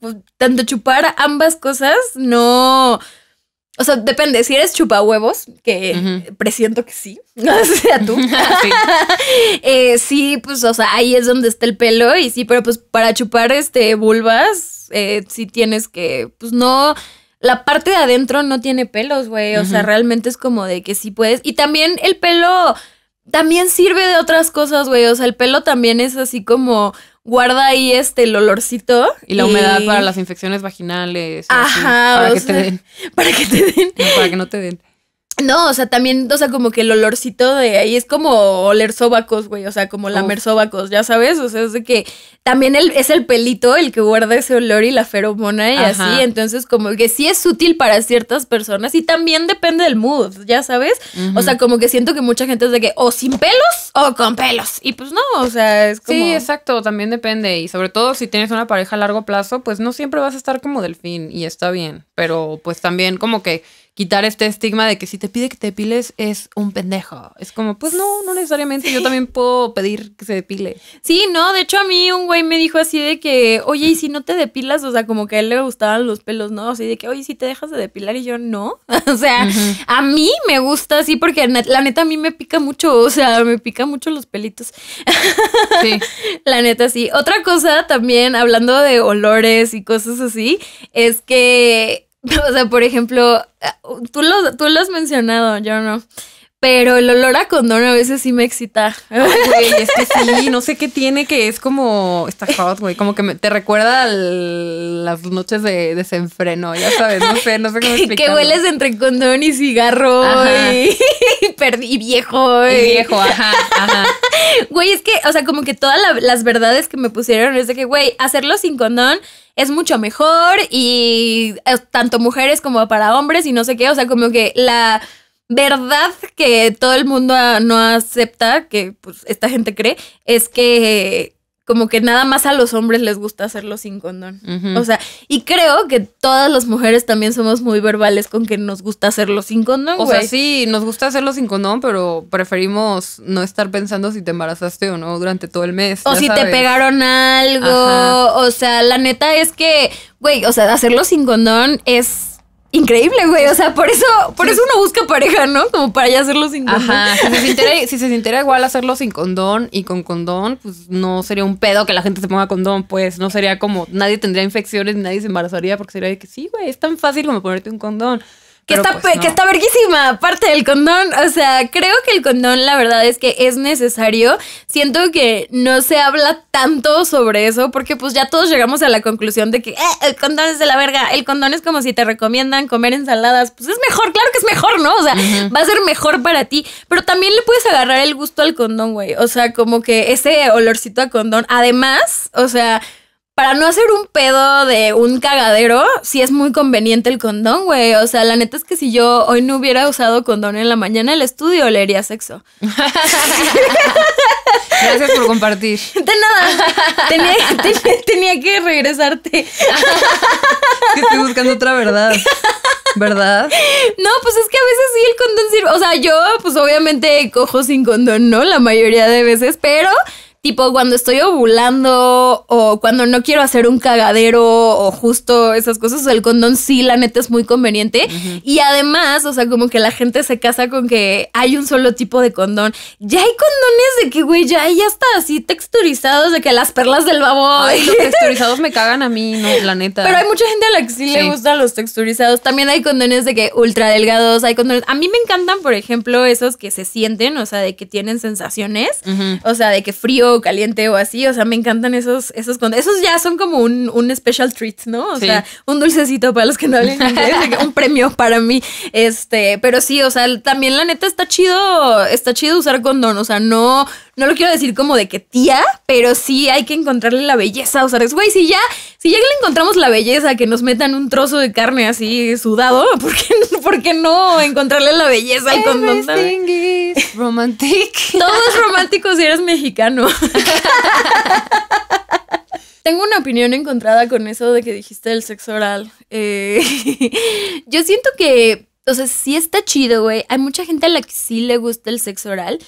pues, tanto chupar ambas cosas, no. O sea, depende. Si eres chupahuevos, que presiento que sí, [laughs] no si sea, tú. [laughs] [laughs] Eh, sí. pues, o sea, ahí es donde está el pelo y sí, pero pues para chupar este vulvas, si eh, sí tienes que, pues no, la parte de adentro no tiene pelos, güey. O sea, realmente es como de que sí puedes. Y también el pelo también sirve de otras cosas, güey. O sea, el pelo también es así como guarda ahí este el olorcito. Y la humedad para las infecciones vaginales. Ajá. [laughs] para que te den. Para que te den. para que no te den. No, o sea, también, o sea, como que el olorcito de ahí es como oler sobacos, güey, o sea, como lamer sobacos, ya sabes, o sea, es de que también es el pelito el que guarda ese olor y la feromona y así, entonces como que sí es útil para ciertas personas y también depende del mood, ya sabes, o sea, como que siento que mucha gente es de que o sin pelos o con pelos, y pues no, o sea, es como... Sí, exacto, también depende y sobre todo si tienes una pareja a largo plazo, pues no siempre vas a estar como delfín y está bien, pero pues también como que quitar este estigma de que si te pide que te depiles es un pendejo. Es como, pues no, no necesariamente. Yo también puedo pedir que se depile. Sí, no. De hecho, a mí un güey me dijo así de que, oye, y si no te depilas, o sea, como que a él le gustaban los pelos, ¿no? Así de que, oye, si te dejas de depilar y yo no. [laughs] o sea, a mí me gusta así porque la neta a mí me pica mucho. O sea, me pica mucho los pelitos. sí. [laughs] La neta sí. Otra cosa también, hablando de olores y cosas así, es que [laughs] O sea, por ejemplo, eh, tú lo, lo has mencionado, yo no. Pero el olor a condón a veces sí me excita. Güey, es que sí, no sé qué tiene que es como. Está hot, güey. Como que te recuerda las noches de desenfreno, ya sabes. No sé, no sé cómo [laughs] explicarlo. Que, hueles entre condón y cigarro [laughs] y, viejo. Y, viejo, ajá, [laughs] Güey, es que, o sea, como que todas las verdades que me pusieron es de que, güey, hacerlo sin condón es mucho mejor y eh, tanto mujeres como para hombres y no sé qué. O sea, como que la verdad que todo el mundo no acepta, que pues, esta gente cree, es que como que nada más a los hombres les gusta hacerlo sin condón. O sea, y creo que todas las mujeres también somos muy verbales con que nos gusta hacerlo sin condón. O sea, sí, nos gusta hacerlo sin condón, pero preferimos no estar pensando si te embarazaste o no durante todo el mes. O si te pegaron algo. O sea, la neta es que, güey, o sea, hacerlo sin condón es increíble, güey. O sea, por eso, por eso uno busca pareja, ¿no? Como para ya hacerlo sin condón. Ajá. Si se sintiera, [laughs] si se sintiera igual hacerlo sin condón y con condón, pues no sería un pedo que la gente se ponga condón, pues no sería como nadie tendría infecciones, nadie se embarazaría porque sería de que sí, güey, es tan fácil como ponerte un condón. Pues, que, está, verguísima, aparte del condón. O sea, creo que el condón, la verdad es que es necesario. Siento que no se habla tanto sobre eso, porque pues ya todos llegamos a la conclusión de que eh, el condón es de la verga. El condón es como si te recomiendan comer ensaladas. Pues es mejor, claro que es mejor, ¿no? O sea, va a ser mejor para ti. Pero también le puedes agarrar el gusto al condón, güey. O sea, como que ese olorcito a condón. Además, o sea, para no hacer un pedo de un cagadero, sí es muy conveniente el condón, güey. O sea, la neta es que si yo hoy no hubiera usado condón en la mañana, el estudio le haría sexo. [laughs] Gracias por compartir. De nada. Tenía, que regresarte. estoy buscando otra verdad. ¿Verdad? No, pues es que a veces sí el condón sirve. O sea, yo, pues obviamente cojo sin condón, ¿no? La mayoría de veces, pero Tipo cuando estoy ovulando o cuando no quiero hacer un cagadero o justo esas cosas, el condón sí, la neta es muy conveniente. Y además, o sea, como que la gente se casa con que hay un solo tipo de condón. Ya hay condones de que, güey, ya, ya está así texturizados, de que las perlas del babo. los [laughs] texturizados me cagan a mí, no, la neta. Pero hay mucha gente a la que sí, le gustan los texturizados. También hay condones de que ultra delgados, hay condones. A mí me encantan, por ejemplo, esos que se sienten, o sea, de que tienen sensaciones, o sea, de que frío caliente o así. O sea, me encantan esos, esos Esos ya son como un, un special treat, ¿no? O sea, un dulcecito para los que no hablen inglés, [laughs] un premio para mí. Este, pero sí, o sea, también la neta está chido, está chido usar condón. O sea, no, no lo quiero decir como de que tía, pero sí hay que encontrarle la belleza. O sea, es, güey, si ya, si ya le encontramos la belleza, que nos metan un trozo de carne así sudado, [laughs] ¿por qué, no encontrarle la belleza al condón? Romantic. [laughs] Todo es romántico si eres mexicano. [laughs] Tengo una opinión encontrada con eso de que dijiste el sexo oral. Eh, yo siento que, o sea, sí está chido, güey. Hay mucha gente a la que sí le gusta el sexo oral.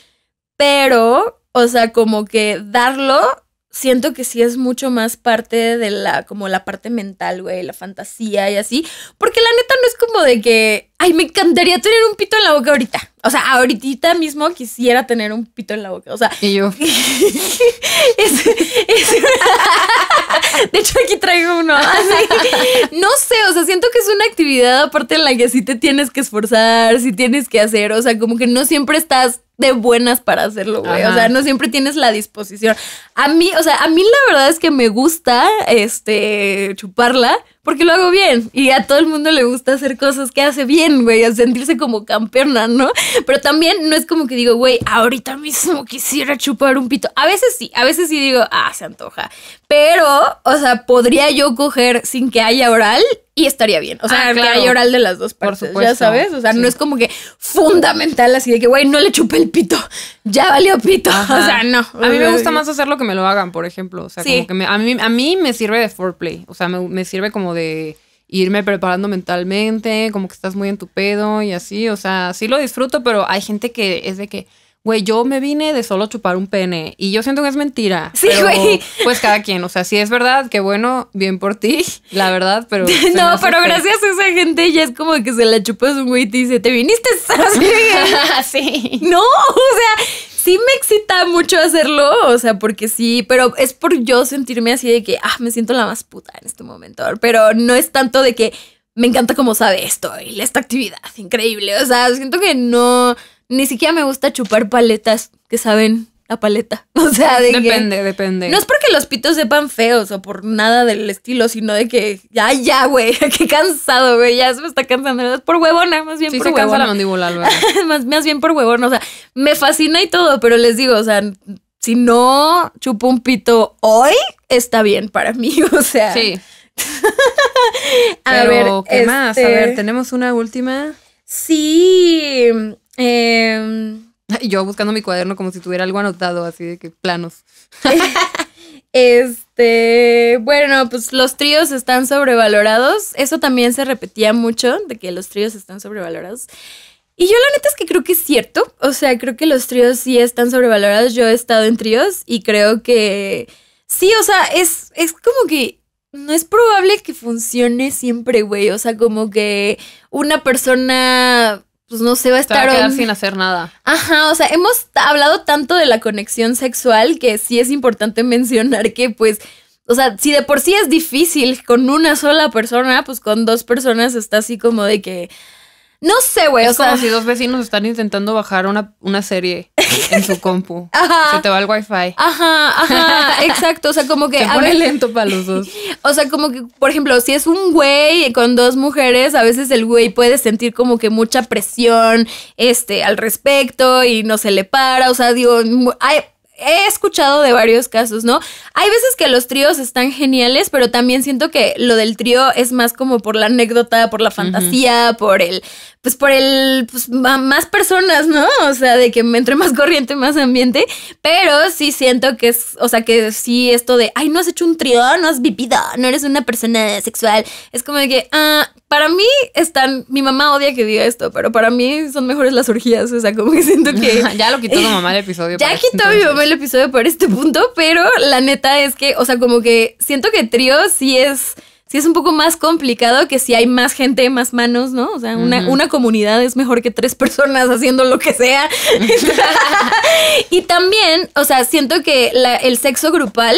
Pero, o sea, como que darlo, siento que sí es mucho más parte de la, como la parte mental, güey, la fantasía y así. Porque la neta no es como de que Ay, me encantaría tener un pito en la boca ahorita. O sea, ahorita mismo quisiera tener un pito en la boca. O sea. Y yo. [laughs] [laughs] de hecho, aquí traigo uno. [laughs] no sé, o sea, siento que es una actividad aparte en la que sí te tienes que esforzar, sí tienes que hacer. O sea, como que no siempre estás de buenas para hacerlo, güey. O sea, no siempre tienes la disposición. A mí, o sea, a mí la verdad es que me gusta este chuparla porque lo hago bien. Y a todo el mundo le gusta hacer cosas que hace bien, güey, a sentirse como campeona, ¿no? Pero también no es como que digo, güey, ahorita mismo quisiera chupar un pito. A veces sí, a veces sí digo, ah, se antoja. Pero, o sea, podría yo coger sin que haya oral y estaría bien. O sea, ah, hay oral de las dos partes, Por supuesto. ya sabes. O sea, no es como que fundamental así de que, güey, no le chupé el pito, ya valió pito. O sea, no. A mí me gusta más hacerlo que me lo hagan, por ejemplo. O sea, como que a, mí, a mí me sirve de foreplay. O sea, me, me, sirve como de irme preparando mentalmente, como que estás muy en tu pedo y así. O sea, sí lo disfruto, pero hay gente que es de que güey, yo me vine de solo chupar un pene. Y yo siento que es mentira. Sí, güey. Pues cada quien. O sea, si es verdad, qué bueno, bien por ti, la verdad, pero. [laughs] no, pero gracias a esa gente ya es como que se la chupas un güey y te dice, ¿te viniste así? [laughs] sí. No, o sea, sí me excita mucho hacerlo, o sea, porque sí, pero es por yo sentirme así de que, ah, me siento la más puta en este momento. Pero no es tanto de que me encanta cómo sabe esto y esta actividad, increíble. O sea, siento que no. Ni siquiera me gusta chupar paletas que saben a paleta. [laughs] O sea, de Depende, que, depende. No es porque los pitos sepan feos o por nada del estilo, sino de que ya, ya, güey, [laughs] qué cansado, güey, ya se me está cansando. Es por huevona, más bien sí, por se Cansa la mandíbula, [laughs] más, más bien por huevona. O sea, me fascina y todo, pero les digo, o sea, si no chupo un pito hoy, está bien para mí, o sea. Sí. a Pero, ver, ¿qué más? A ver, este, tenemos una última. Sí, Em, [laughs] y yo buscando mi cuaderno como si tuviera algo anotado, así de que planos. [laughs] este, bueno, pues los tríos están sobrevalorados. Eso también se repetía mucho, de que los tríos están sobrevalorados. Y yo la neta es que creo que es cierto. O sea, creo que los tríos sí están sobrevalorados. Yo he estado en tríos y creo que sí, o sea, es, es como que no es probable que funcione siempre, güey. O sea, como que una persona pues no se va a estar... Se va a sin hacer nada. Ajá, o sea, hemos hablado tanto de la conexión sexual que sí es importante [laughs] mencionar que pues... O sea, si de por sí es difícil con una sola persona, pues con dos personas está así como de que, no sé, güey. Es como si dos vecinos están intentando bajar una, serie en su [laughs] compu. Ajá. Se te va el wifi. Ajá, ajá. [laughs] Exacto. O sea, como que. Se pone lento para los dos. [laughs] O sea, como que, por ejemplo, si es un güey con dos mujeres, a veces el güey puede sentir como que mucha presión este, al respecto y no se le para. O sea, digo, hay he escuchado de varios casos, ¿no? Hay veces que los tríos están geniales, pero también siento que lo del trío es más como por la anécdota, por la fantasía, por el, pues por el, pues, más personas, ¿no? O sea, de que me entre más corriente, más ambiente, pero sí siento que es, o sea, que sí esto de, ay, no has hecho un trío, no has vivido, no eres una persona sexual, es como de que, ah, para mí están, mi mamá odia que diga esto, pero para mí son mejores las orgías, o sea, como que siento que... [laughs] ya lo quitó mi mamá el episodio. [laughs] Ya quitó mi mamá el episodio por este punto, pero la neta es que, o sea, como que siento que trío sí es, sí es un poco más complicado que si hay más gente, más manos, ¿no? O sea, una, comunidad es mejor que tres personas haciendo lo que sea. [laughs] y también, o sea, siento que el sexo grupal,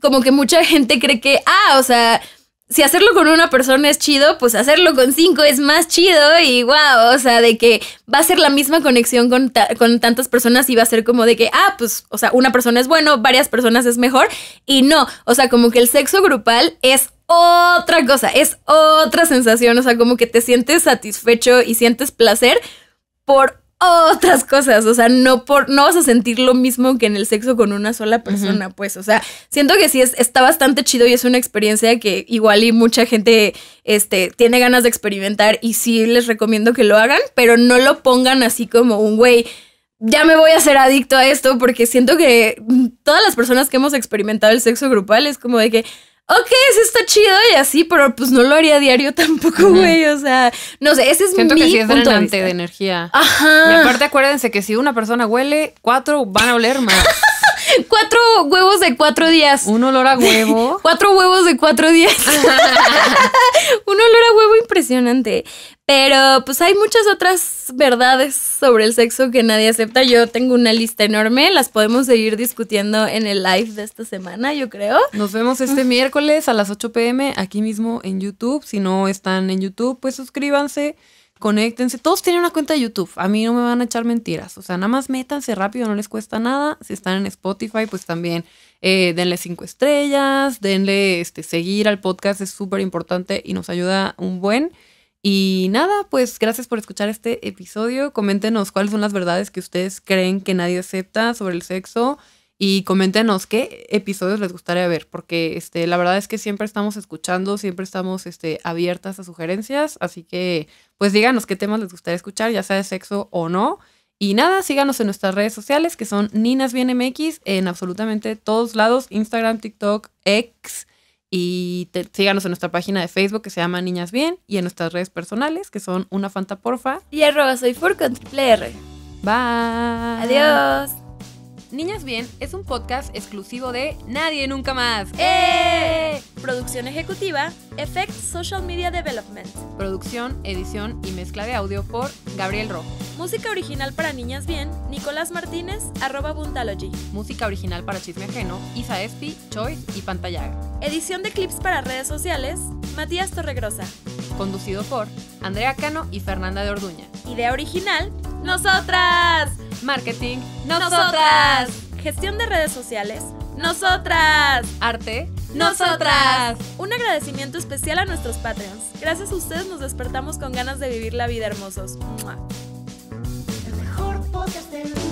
como que mucha gente cree que, ah, o sea si hacerlo con una persona es chido, pues hacerlo con cinco es más chido y wow, o sea, de que va a ser la misma conexión con, con, tantas personas y va a ser como de que, ah, pues, o sea, una persona es bueno, varias personas es mejor y no, o sea, como que el sexo grupal es otra cosa, es otra sensación, o sea, como que te sientes satisfecho y sientes placer por otras cosas, o sea, no por no vas a sentir lo mismo que en el sexo con una sola persona, pues, o sea, siento que sí es, está bastante chido y es una experiencia que igual y mucha gente este tiene ganas de experimentar y sí les recomiendo que lo hagan, pero no lo pongan así como un güey ya me voy a hacer adicto a esto porque siento que mm, todas las personas que hemos experimentado el sexo grupal es como de que ok, eso está chido y así, pero pues no lo haría diario [laughs] tampoco, güey. O sea, no sé, ese es Siento que sí es de, energía. Ajá. Y aparte acuérdense que si una persona huele, cuatro van a oler más. [laughs] cuatro huevos de cuatro días. Un olor a huevo. [laughs] cuatro huevos de cuatro días. [laughs] Un olor a huevo impresionante. Pero pues hay muchas otras verdades sobre el sexo que nadie acepta. Yo tengo una lista enorme, las podemos seguir discutiendo en el live de esta semana, yo creo. Nos vemos este miércoles a las 8 pm aquí mismo en YouTube. Si no están en YouTube, pues suscríbanse conéctense. Todos tienen una cuenta de YouTube. A mí no me van a echar mentiras. O sea, nada más métanse rápido, no les cuesta nada. Si están en Spotify, pues también eh, denle cinco estrellas, denle este, seguir al podcast, es súper importante y nos ayuda un buen. Y nada, pues gracias por escuchar este episodio. Coméntenos cuáles son las verdades que ustedes creen que nadie acepta sobre el sexo y coméntenos qué episodios les gustaría ver, porque este, la verdad es que siempre estamos escuchando, siempre estamos este, abiertas a sugerencias, así que pues díganos qué temas les gustaría escuchar, ya sea de sexo o no. Y nada, síganos en nuestras redes sociales que son NinasBienMX en absolutamente todos lados, Instagram, TikTok, X. Y síganos en nuestra página de Facebook que se llama Niñas Bien y en nuestras redes personales que son Una Fanta Porfa. Y arroba soy Furcon, Bye. Adiós. Niñas Bien es un podcast exclusivo de Nadie Nunca Más. ¡Eh! ¡Eh! Producción ejecutiva, Effect Social Media Development. Producción, edición y mezcla de audio por Gabriel Rojo. Música original para Niñas Bien, Nicolás Martínez, arroba Música original para Chisme Ajeno, Isa Choice y Pantallaga. Edición de clips para redes sociales, Matías Torregrosa. Conducido por Andrea Cano y Fernanda de Orduña. Idea original, nosotras. Marketing, nosotras. Gestión de redes sociales, nosotras. Arte, nosotras. Un agradecimiento especial a nuestros Patreons. Gracias a ustedes nos despertamos con ganas de vivir la vida hermosos. El mejor podcast